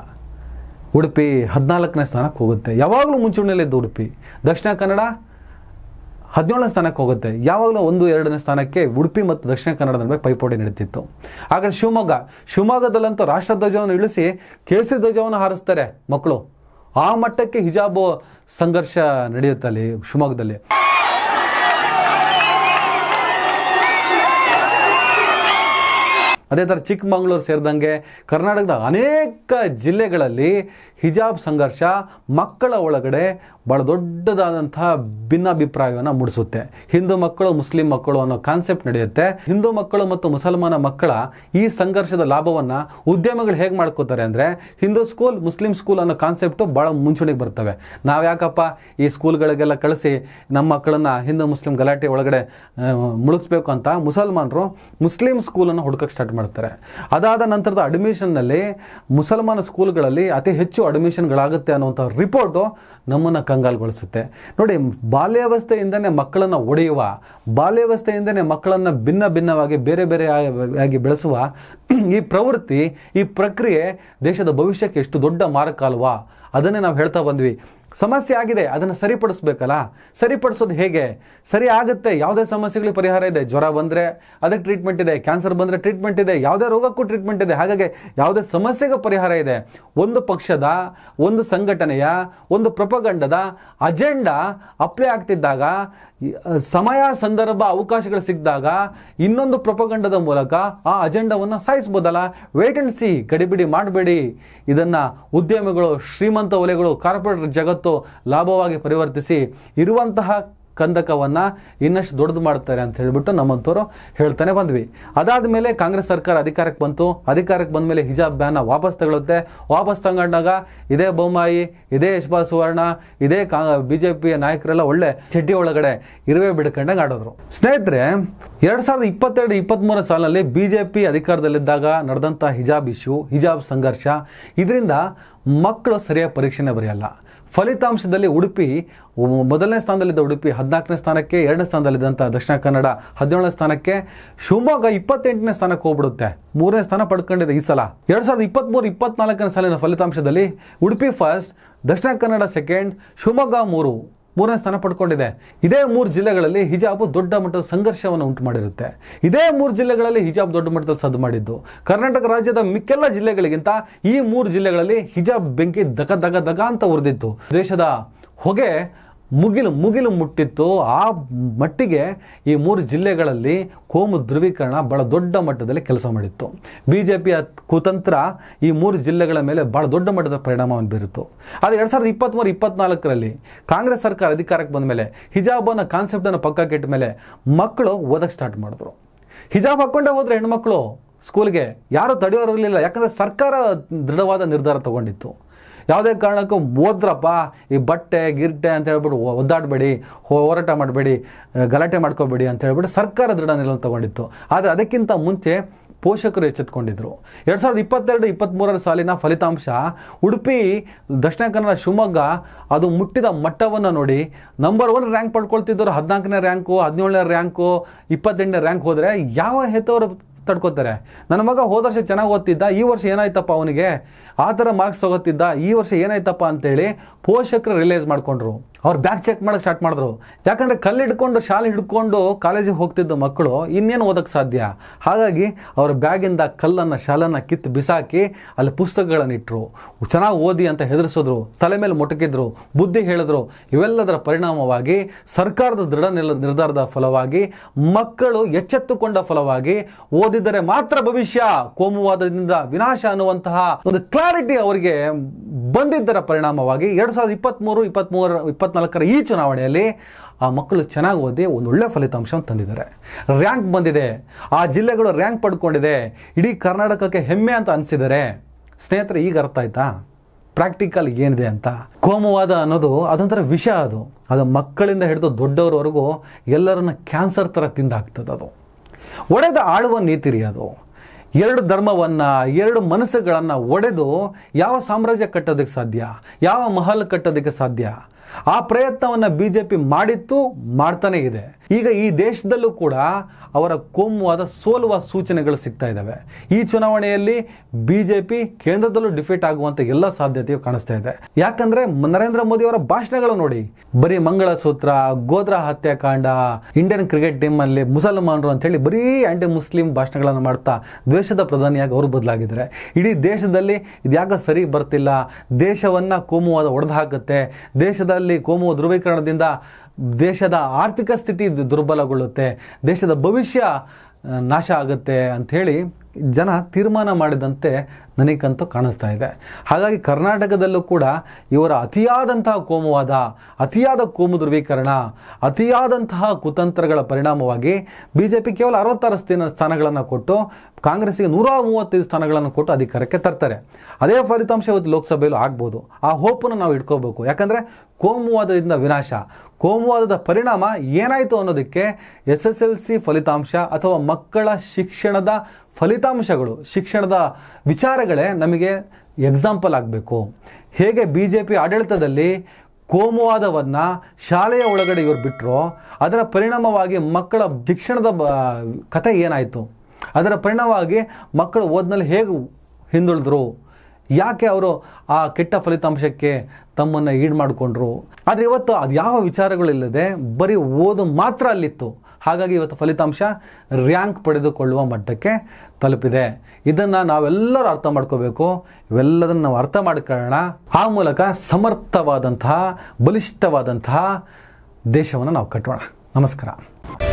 ಉಡುಪಿ ಹದಿನಾಲ್ಕನೇ ಸ್ಥಾನಕ್ಕೆ ಹೋಗುತ್ತೆ ಯಾವಾಗಲೂ ಮುಂಚೂಣಿಯಲ್ಲಿದ್ದು ಉಡುಪಿ ದಕ್ಷಿಣ ಕನ್ನಡ ಹದಿನೇಳನೇ ಸ್ಥಾನಕ್ಕೆ ಹೋಗುತ್ತೆ ಯಾವಾಗಲೂ ಒಂದು ಎರಡನೇ ಸ್ಥಾನಕ್ಕೆ ಉಡುಪಿ ಮತ್ತು ದಕ್ಷಿಣ ಕನ್ನಡ ನಡುವೆ ಪೈಪೋಟಿ ನಡೀತಿತ್ತು ಆಗ ಶಿವಮೊಗ್ಗ ಶಿವಮೊಗ್ಗದಲ್ಲಂತೂ ರಾಷ್ಟ್ರ ಧ್ವಜವನ್ನು ಇಳಿಸಿ ಕೇಸರಿ ಧ್ವಜವನ್ನು ಹಾರಿಸ್ತಾರೆ ಮಕ್ಕಳು ಆ ಮಟ್ಟಕ್ಕೆ ಹಿಜಾಬು ಸಂಘರ್ಷ ನಡೆಯುತ್ತೆ ಅಲ್ಲಿ ಶಿವಮೊಗ್ಗದಲ್ಲಿ ಅದೇ ಥರ ಚಿಕ್ಕಮಗಳೂರು ಸೇರಿದಂಗೆ ಕರ್ನಾಟಕದ ಅನೇಕ ಜಿಲ್ಲೆಗಳಲ್ಲಿ ಹಿಜಾಬ್ ಸಂಘರ್ಷ ಮಕ್ಕಳ ಒಳಗಡೆ ಭಾಳ ದೊಡ್ಡದಾದಂಥ ಭಿನ್ನಾಭಿಪ್ರಾಯವನ್ನು ಮೂಡಿಸುತ್ತೆ ಹಿಂದೂ ಮಕ್ಕಳು ಮುಸ್ಲಿಂ ಮಕ್ಕಳು ಅನ್ನೋ ಕಾನ್ಸೆಪ್ಟ್ ನಡೆಯುತ್ತೆ ಹಿಂದೂ ಮಕ್ಕಳು ಮತ್ತು ಮುಸಲ್ಮಾನ ಮಕ್ಕಳ ಈ ಸಂಘರ್ಷದ ಲಾಭವನ್ನು ಉದ್ಯಮಗಳು ಹೇಗೆ ಮಾಡ್ಕೋತಾರೆ ಅಂದರೆ ಹಿಂದೂ ಸ್ಕೂಲ್ ಮುಸ್ಲಿಂ ಸ್ಕೂಲ್ ಅನ್ನೋ ಕಾನ್ಸೆಪ್ಟು ಭಾಳ ಮುಂಚೂಣಿಗೆ ಬರ್ತವೆ ನಾವು ಯಾಕಪ್ಪ ಈ ಸ್ಕೂಲ್ಗಳಿಗೆಲ್ಲ ಕಳಿಸಿ ನಮ್ಮ ಮಕ್ಕಳನ್ನು ಹಿಂದೂ ಮುಸ್ಲಿಂ ಗಲಾಟೆ ಒಳಗಡೆ ಮುಳುಗಿಸ್ಬೇಕು ಅಂತ ಮುಸಲ್ಮಾನರು ಮುಸ್ಲಿಂ ಸ್ಕೂಲನ್ನು ಹುಡುಕಕ್ಕೆ ಸ್ಟಾರ್ಟ್ ಮಾಡ್ತಾರೆ ಮಾಡ್ತಾರೆ ಅದಾದ ನಂತರದ ಅಡ್ಮಿಷನ್ನಲ್ಲಿ ಮುಸಲ್ಮಾನ ಸ್ಕೂಲ್ಗಳಲ್ಲಿ ಅತಿ ಹೆಚ್ಚು ಅಡ್ಮಿಷನ್ಗಳಾಗುತ್ತೆ ಅನ್ನುವಂಥ ರಿಪೋರ್ಟು ನಮ್ಮನ್ನು ಕಂಗಾಲುಗೊಳಿಸುತ್ತೆ ನೋಡಿ ಬಾಲ್ಯಾವಸ್ಥೆಯಿಂದನೇ ಮಕ್ಕಳನ್ನು ಒಡೆಯುವ ಬಾಲ್ಯಾವಸ್ಥೆಯಿಂದನೇ ಮಕ್ಕಳನ್ನು ಭಿನ್ನ ಭಿನ್ನವಾಗಿ ಬೇರೆ ಬೇರೆ ಆಗಿ ಬೆಳೆಸುವ ಈ ಪ್ರವೃತ್ತಿ ಈ ಪ್ರಕ್ರಿಯೆ ದೇಶದ ಭವಿಷ್ಯಕ್ಕೆ ಎಷ್ಟು ದೊಡ್ಡ ಮಾರಕ ಅಲ್ವಾ ಅದನ್ನೇ ನಾವು ಹೇಳ್ತಾ ಬಂದ್ವಿ ಸಮಸ್ಯೆ ಆಗಿದೆ ಅದನ್ನು ಸರಿಪಡಿಸ್ಬೇಕಲ್ಲ ಸರಿಪಡಿಸೋದು ಹೇಗೆ ಸರಿ ಆಗುತ್ತೆ ಯಾವುದೇ ಸಮಸ್ಯೆಗಳಿಗೆ ಪರಿಹಾರ ಇದೆ ಜ್ವರ ಬಂದರೆ ಅದಕ್ಕೆ ಟ್ರೀಟ್ಮೆಂಟ್ ಇದೆ ಕ್ಯಾನ್ಸರ್ ಬಂದರೆ ಟ್ರೀಟ್ಮೆಂಟ್ ಇದೆ ಯಾವುದೇ ರೋಗಕ್ಕೂ ಟ್ರೀಟ್ಮೆಂಟ್ ಇದೆ ಹಾಗಾಗಿ ಯಾವುದೇ ಸಮಸ್ಯೆಗೂ ಪರಿಹಾರ ಇದೆ ಒಂದು ಪಕ್ಷದ ಒಂದು ಸಂಘಟನೆಯ ಒಂದು ಪ್ರಪಗಂಡದ ಅಜೆಂಡಾ ಅಪ್ಲೈ ಆಗ್ತಿದ್ದಾಗ ಸಮಯ ಸಂದರ್ಭ ಅವಕಾಶಗಳು ಸಿಕ್ಕಿದಾಗ ಇನ್ನೊಂದು ಪ್ರಪಗಂಡದ ಮೂಲಕ ಆ ಅಜೆಂಡಾವನ್ನು ಸಾಯಿಸ್ಬೋದಲ್ಲ ವೇಟ್ ಅಂಡ್ ಗಡಿಬಿಡಿ ಮಾಡಬೇಡಿ ಇದನ್ನು ಉದ್ಯಮಿಗಳು ಶ್ರೀಮಂತ ವಲಯಗಳು ಕಾರ್ಪೊರೇಟ್ ಜಗತ್ತು ಇವತ್ತು ಲಾಭವಾಗಿ ಪರಿವರ್ತಿಸಿ ಇರುವಂತಹ ಕಂದಕವನ್ನು ಇನ್ನಷ್ಟು ದೊಡ್ಡದು ಮಾಡ್ತಾರೆ ಅಂತ ಹೇಳಿಬಿಟ್ಟು ನಮ್ಮಂಥವ್ರು ಹೇಳ್ತಾನೆ ಬಂದ್ವಿ ಅದಾದ ಮೇಲೆ ಕಾಂಗ್ರೆಸ್ ಸರ್ಕಾರ ಅಧಿಕಾರಕ್ಕೆ ಬಂತು ಅಧಿಕಾರಕ್ಕೆ ಬಂದ ಮೇಲೆ ಹಿಜಾಬ್ ಬ್ಯಾನ್ನ ವಾಪಸ್ ತಗೊಳುತ್ತೆ ವಾಪಸ್ ತಗೊಂಡಾಗ ಇದೇ ಬೊಮ್ಮಾಯಿ ಇದೇ ಯಶ್ಬಾ ಸುವರ್ಣ ಇದೇ ಕಾ ಬಿ ಜೆ ಪಿಯ ನಾಯಕರೆಲ್ಲ ಒಳ್ಳೆ ಚಡ್ಡಿ ಒಳಗಡೆ ಇರುವೆ ಬಿಡ್ಕೊಂಡಂಗೆ ಆಡಿದ್ರು ಸ್ನೇಹಿತರೆ ಎರಡು ಸಾವಿರದ ಇಪ್ಪತ್ತೆರಡು ಇಪ್ಪತ್ತ್ಮೂರನೇ ಸಾಲಿನಲ್ಲಿ ಬಿ ಜೆ ಪಿ ಅಧಿಕಾರದಲ್ಲಿದ್ದಾಗ ನಡೆದಂಥ ಹಿಜಾಬ್ ಇಶ್ಯೂ ಹಿಜಾಬ್ ಸಂಘರ್ಷ ಇದರಿಂದ ಮಕ್ಕಳು ಸರಿಯಾಗಿ ಪರೀಕ್ಷೆನೇ ಬರೆಯಲ್ಲ ಫಲಿತಾಂಶದಲ್ಲಿ ಉಡುಪಿ ಮೊದಲನೇ ಸ್ಥಾನದಲ್ಲಿದ್ದ ಉಡುಪಿ ಹದಿನಾಲ್ಕನೇ ಸ್ಥಾನಕ್ಕೆ ಎರಡನೇ ಸ್ಥಾನದಲ್ಲಿದ್ದಂಥ ದಕ್ಷಿಣ ಕನ್ನಡ ಹದಿನೇಳನೇ ಸ್ಥಾನಕ್ಕೆ ಶಿವಮೊಗ್ಗ ಇಪ್ಪತ್ತೆಂಟನೇ ಸ್ಥಾನಕ್ಕೆ ಹೋಗ್ಬಿಡುತ್ತೆ ಮೂರನೇ ಸ್ಥಾನ ಪಡ್ಕೊಂಡಿದೆ ಈ ಸಲ ಎರಡು ಸಾವಿರದ ಇಪ್ಪತ್ತ್ಮೂರು ಇಪ್ಪತ್ನಾಲ್ಕನೇ ಸಾಲಿನ ಫಲಿತಾಂಶದಲ್ಲಿ ಉಡುಪಿ ಫಸ್ಟ್ ದಕ್ಷಿಣ ಕನ್ನಡ ಸೆಕೆಂಡ್ ಶಿವಮೊಗ್ಗ ಮೂರು ಮೂರನೇ ಸ್ಥಾನ ಪಡ್ಕೊಂಡಿದೆ ಇದೇ ಮೂರು ಜಿಲ್ಲೆಗಳಲ್ಲಿ ಹಿಜಾಬ್ ದೊಡ್ಡ ಮಟ್ಟದ ಸಂಘರ್ಷವನ್ನು ಉಂಟು ಮಾಡಿರುತ್ತೆ ಇದೇ ಮೂರು ಜಿಲ್ಲೆಗಳಲ್ಲಿ ಹಿಜಾಬ್ ದೊಡ್ಡ ಮಟ್ಟದಲ್ಲಿ ಸದ್ದು ಮಾಡಿದ್ದು ಕರ್ನಾಟಕ ರಾಜ್ಯದ ಮಿಕ್ಕೆಲ್ಲ ಜಿಲ್ಲೆಗಳಿಗಿಂತ ಈ ಮೂರು ಜಿಲ್ಲೆಗಳಲ್ಲಿ ಹಿಜಾಬ್ ಬೆಂಕಿ ದಗ ದಗ ದಗ ಅಂತ ಉರಿದಿತ್ತು ದೇಶದ ಹೊಗೆ ಮುಗಿಲು ಮುಗಿಲು ಮುಟ್ಟಿತ್ತು ಆ ಮಟ್ಟಿಗೆ ಈ ಮೂರು ಜಿಲ್ಲೆಗಳಲ್ಲಿ ಕೋಮು ಧ್ರುವೀಕರಣ ಬಹಳ ದೊಡ್ಡ ಮಟ್ಟದಲ್ಲಿ ಕೆಲಸ ಮಾಡಿತ್ತು ಬಿ ಜೆ ಪಿಯ ಕುತಂತ್ರ ಈ ಮೂರು ಜಿಲ್ಲೆಗಳ ಮೇಲೆ ಬಹಳ ದೊಡ್ಡ ಮಟ್ಟದ ಪರಿಣಾಮವನ್ನು ಬೀರಿತ್ತು ಆದರೆ ಎರಡು ಸಾವಿರದ ಇಪ್ಪತ್ತ್ಮೂರು ಇಪ್ಪತ್ನಾಲ್ಕರಲ್ಲಿ ಕಾಂಗ್ರೆಸ್ ಸರ್ಕಾರ ಅಧಿಕಾರಕ್ಕೆ ಬಂದ ಮೇಲೆ ಹಿಜಾಬ್ ಅನ್ನೋ ಕಾನ್ಸೆಪ್ಟನ್ನು ಪಕ್ಕಕ್ಕಿಟ್ಟ ಮೇಲೆ ಮಕ್ಕಳು ಓದಕ್ಕೆ ಸ್ಟಾರ್ಟ್ ಮಾಡಿದ್ರು ಹಿಜಾಬ್ ಹಾಕ್ಕೊಂಡೇ ಹೋದರೆ ಹೆಣ್ಮಕ್ಳು ಸ್ಕೂಲ್ಗೆ ಯಾರೂ ತಡೆಯೋರಿರಲಿಲ್ಲ ಯಾಕಂದರೆ ಸರ್ಕಾರ ದೃಢವಾದ ನಿರ್ಧಾರ ತಗೊಂಡಿತ್ತು ಯಾವುದೇ ಕಾರಣಕ್ಕೂ ಓದ್ರಪ್ಪ ಈ ಬಟ್ಟೆ ಗಿರ್ಟೆ ಅಂತ ಹೇಳ್ಬಿಟ್ಟು ಒದ್ದಾಡಬೇಡಿ ಹೋರಾಟ ಮಾಡಬೇಡಿ ಗಲಾಟೆ ಮಾಡ್ಕೋಬೇಡಿ ಅಂತ ಹೇಳ್ಬಿಟ್ಟು ಸರ್ಕಾರ ದೃಢ ನಿಲುವು ತಗೊಂಡಿತ್ತು ಆದರೆ ಅದಕ್ಕಿಂತ ಮುಂಚೆ ಪೋಷಕರು ಎಚ್ಚೆತ್ಕೊಂಡಿದ್ದರು ಎರಡು ಸಾವಿರದ ಇಪ್ಪತ್ತೆರಡು ಇಪ್ಪತ್ತ್ಮೂರರ ಸಾಲಿನ ಫಲಿತಾಂಶ ಉಡುಪಿ ದಕ್ಷಿಣ ಕನ್ನಡ ಶಿವಮೊಗ್ಗ ಅದು ಮುಟ್ಟಿದ ಮಟ್ಟವನ್ನು ನೋಡಿ ನಂಬರ್ ಒನ್ ರ್ಯಾಂಕ್ ಪಡ್ಕೊಳ್ತಿದ್ದರು ಹದಿನಾಲ್ಕನೇ ರ್ಯಾಂಕು ಹದಿನೇಳನೇ ರ್ಯಾಂಕು ಇಪ್ಪತ್ತೆಂಟನೇ ರ್ಯಾಂಕ್ ಹೋದರೆ ಯಾವ ಹೆತ್ತವರು ತಡ್ಕೋತಾರೆ ನನ್ನ ಮಗ ಹೋದ ವರ್ಷ ಚೆನ್ನಾಗಿ ಓದ್ತಿದ್ದ ಈ ವರ್ಷ ಏನಾಯ್ತಪ್ಪ ಅವನಿಗೆ ಆ ಥರ ಮಾರ್ಕ್ಸ್ ತಗೋತಿದ್ದ ಈ ವರ್ಷ ಏನಾಯ್ತಪ್ಪ ಅಂತೇಳಿ ಪೋಷಕರು ರಿಲೈಸ್ ಮಾಡಿಕೊಂಡ್ರು ಅವ್ರು ಬ್ಯಾಗ್ ಚೆಕ್ ಮಾಡಕ್ಕೆ ಸ್ಟಾರ್ಟ್ ಮಾಡಿದ್ರು ಯಾಕಂದರೆ ಕಲ್ಲು ಹಿಡ್ಕೊಂಡು ಶಾಲೆ ಹಿಡ್ಕೊಂಡು ಕಾಲೇಜಿಗೆ ಹೋಗ್ತಿದ್ದ ಮಕ್ಕಳು ಇನ್ನೇನು ಓದೋಕ್ಕೆ ಸಾಧ್ಯ ಹಾಗಾಗಿ ಅವ್ರ ಬ್ಯಾಗಿಂದ ಕಲ್ಲನ್ನು ಶಾಲನ್ನು ಕಿತ್ತು ಬಿಸಾಕಿ ಅಲ್ಲಿ ಇಟ್ಟರು ಚೆನ್ನಾಗಿ ಓದಿ ಅಂತ ಹೆದರಿಸಿದ್ರು ತಲೆ ಮೇಲೆ ಮೊಟಕಿದ್ರು ಬುದ್ಧಿ ಹೇಳಿದ್ರು ಇವೆಲ್ಲದರ ಪರಿಣಾಮವಾಗಿ ಸರ್ಕಾರದ ದೃಢ ನಿರ್ಧಾರದ ಫಲವಾಗಿ ಮಕ್ಕಳು ಎಚ್ಚೆತ್ತುಕೊಂಡ ಫಲವಾಗಿ ಓದಿದರೆ ಮಾತ್ರ ಭವಿಷ್ಯ ಕೋಮುವಾದದಿಂದ ವಿನಾಶ ಅನ್ನುವಂತಹ ಒಂದು ಕ್ಲಾರಿಟಿ ಅವರಿಗೆ ಬಂದಿದ್ದರ ಪರಿಣಾಮವಾಗಿ ಎರಡು ಸಾವಿರದ ಇಪ್ಪತ್ತ್ಮೂರು ಇಪ್ಪತ್ತ್ಮೂರ ಇಪ್ಪತ್ತ್ ಇಪ್ಪತ್ನಾಲ್ಕರ ಈ ಚುನಾವಣೆಯಲ್ಲಿ ಆ ಮಕ್ಕಳು ಚೆನ್ನಾಗಿ ಓದಿ ಒಂದು ಒಳ್ಳೆ ಫಲಿತಾಂಶವನ್ನು ತಂದಿದ್ದಾರೆ ರ್ಯಾಂಕ್ ಬಂದಿದೆ ಆ ಜಿಲ್ಲೆಗಳು ರ್ಯಾಂಕ್ ಪಡ್ಕೊಂಡಿದೆ ಇಡೀ ಕರ್ನಾಟಕಕ್ಕೆ ಹೆಮ್ಮೆ ಅಂತ ಅನಿಸಿದರೆ ಸ್ನೇಹಿತರೆ ಈಗ ಅರ್ಥ ಆಯ್ತಾ ಪ್ರಾಕ್ಟಿಕಲ್ ಏನಿದೆ ಅಂತ ಕೋಮವಾದ ಅನ್ನೋದು ಅದೊಂಥರ ವಿಷ ಅದು ಅದು ಮಕ್ಕಳಿಂದ ಹಿಡಿದು ದೊಡ್ಡವರವರೆಗೂ ಎಲ್ಲರನ್ನ ಕ್ಯಾನ್ಸರ್ ಥರ ತಿಂದಾಗ್ತದೆ ಅದು ಒಡೆದ ಆಳುವ ನೀತಿರಿ ಅದು ಎರಡು ಧರ್ಮವನ್ನು ಎರಡು ಮನಸ್ಸುಗಳನ್ನು ಒಡೆದು ಯಾವ ಸಾಮ್ರಾಜ್ಯ ಕಟ್ಟೋದಕ್ಕೆ ಸಾಧ್ಯ ಯಾವ ಮಹಲ್ ಕಟ್ಟೋದಕ್ಕೆ ಸಾಧ್ಯ ಆ ಪ್ರಯತ್ನವನ್ನು ಬಿ ಜೆ ಪಿ ಮಾಡಿತ್ತು ಮಾಡ್ತಾನೆ ಇದೆ ಈಗ ಈ ದೇಶದಲ್ಲೂ ಕೂಡ ಅವರ ಕೋಮುವಾದ ಸೋಲುವ ಸೂಚನೆಗಳು ಸಿಗ್ತಾ ಇದ್ದಾವೆ ಈ ಚುನಾವಣೆಯಲ್ಲಿ ಬಿ ಜೆ ಪಿ ಕೇಂದ್ರದಲ್ಲೂ ಡಿಫೀಟ್ ಆಗುವಂತ ಎಲ್ಲ ಸಾಧ್ಯತೆಯು ಕಾಣಿಸ್ತಾ ಇದೆ ಯಾಕಂದ್ರೆ ನರೇಂದ್ರ ಮೋದಿ ಅವರ ಭಾಷಣಗಳು ನೋಡಿ ಬರೀ ಮಂಗಳಸೂತ್ರ ಗೋದ್ರಾ ಹತ್ಯಾಕಾಂಡ ಇಂಡಿಯನ್ ಕ್ರಿಕೆಟ್ ಟೀಮ್ ಅಲ್ಲಿ ಮುಸಲ್ಮಾನರು ಅಂತ ಹೇಳಿ ಬರೀ ಆಂಟಿ ಮುಸ್ಲಿಂ ಭಾಷಣಗಳನ್ನು ಮಾಡ್ತಾ ದ್ವೇಷದ ಪ್ರಧಾನಿಯಾಗಿ ಅವರು ಬದಲಾಗಿದ್ದಾರೆ ಇಡೀ ದೇಶದಲ್ಲಿ ಇದ್ಯಾಕ ಸರಿ ಬರ್ತಿಲ್ಲ ದೇಶವನ್ನ ಕೋಮುವಾದ ಒಡೆದು ಹಾಕುತ್ತೆ ಜನರಲ್ಲಿ ಕೋಮು ಧ್ರುವೀಕರಣದಿಂದ ದೇಶದ ಆರ್ಥಿಕ ಸ್ಥಿತಿ ದುರ್ಬಲಗೊಳ್ಳುತ್ತೆ ದೇಶದ ಭವಿಷ್ಯ ನಾಶ ಆಗುತ್ತೆ ಅಂಥೇಳಿ ಜನ ತೀರ್ಮಾನ ಮಾಡಿದಂತೆ ನನಗಂತೂ ಕಾಣಿಸ್ತಾ ಇದೆ ಹಾಗಾಗಿ ಕರ್ನಾಟಕದಲ್ಲೂ ಕೂಡ ಇವರ ಅತಿಯಾದಂತಹ ಕೋಮುವಾದ ಅತಿಯಾದ ಕೋಮು ಧ್ರುವೀಕರಣ ಅತಿಯಾದಂತಹ ಕುತಂತ್ರಗಳ ಪರಿಣಾಮವಾಗಿ ಬಿ ಜೆ ಪಿ ಕೇವಲ ಅರವತ್ತಾರು ಸ್ಥಾನಗಳನ್ನು ಕೊಟ್ಟು ಕಾಂಗ್ರೆಸ್ಸಿಗೆ ನೂರ ಮೂವತ್ತೈದು ಸ್ಥಾನಗಳನ್ನು ಕೊಟ್ಟು ಅಧಿಕಾರಕ್ಕೆ ತರ್ತಾರೆ ಅದೇ ಫಲಿತಾಂಶ ಇವತ್ತು ಲೋಕಸಭೆಯಲ್ಲೂ ಆಗ್ಬೋದು ಆ ಹೋಪನ್ನು ನಾವು ಇಟ್ಕೋಬೇಕು ಯಾಕಂದರೆ ಕೋಮುವಾದದಿಂದ ವಿನಾಶ ಕೋಮುವಾದದ ಪರಿಣಾಮ ಏನಾಯಿತು ಅನ್ನೋದಕ್ಕೆ ಎಸ್ ಎಸ್ ಎಲ್ ಸಿ ಫಲಿತಾಂಶ ಅಥವಾ ಮಕ್ಕಳ ಶಿಕ್ಷಣದ ಫಲಿತಾಂಶಗಳು ಶಿಕ್ಷಣದ ವಿಚಾರಗಳೇ ನಮಗೆ ಎಕ್ಸಾಂಪಲ್ ಆಗಬೇಕು ಹೇಗೆ ಬಿ ಜೆ ಪಿ ಆಡಳಿತದಲ್ಲಿ ಕೋಮುವಾದವನ್ನು ಶಾಲೆಯ ಒಳಗಡೆ ಇವರು ಬಿಟ್ಟರು ಅದರ ಪರಿಣಾಮವಾಗಿ ಮಕ್ಕಳ ಶಿಕ್ಷಣದ ಬ ಕಥೆ ಏನಾಯಿತು ಅದರ ಪರಿಣಾಮವಾಗಿ ಮಕ್ಕಳು ಓದಿನಲ್ಲಿ ಹೇಗೆ ಹಿಂದುಳಿದ್ರು ಯಾಕೆ ಅವರು ಆ ಕೆಟ್ಟ ಫಲಿತಾಂಶಕ್ಕೆ ತಮ್ಮನ್ನು ಈಡು ಮಾಡಿಕೊಂಡ್ರು ಆದರೆ ಇವತ್ತು ಅದು ಯಾವ ವಿಚಾರಗಳಿಲ್ಲದೆ ಬರೀ ಓದು ಮಾತ್ರ ಅಲ್ಲಿತ್ತು ಹಾಗಾಗಿ ಇವತ್ತು ಫಲಿತಾಂಶ ರ್ಯಾಂಕ್ ಪಡೆದುಕೊಳ್ಳುವ ಮಟ್ಟಕ್ಕೆ ತಲುಪಿದೆ ಇದನ್ನು ನಾವೆಲ್ಲರೂ ಅರ್ಥ ಮಾಡ್ಕೋಬೇಕು ಇವೆಲ್ಲದನ್ನು ನಾವು ಅರ್ಥ ಮಾಡಿಕೊಳ್ಳೋಣ ಆ ಮೂಲಕ ಸಮರ್ಥವಾದಂತಹ ಬಲಿಷ್ಠವಾದಂತಹ ದೇಶವನ್ನು ನಾವು ಕಟ್ಟೋಣ ನಮಸ್ಕಾರ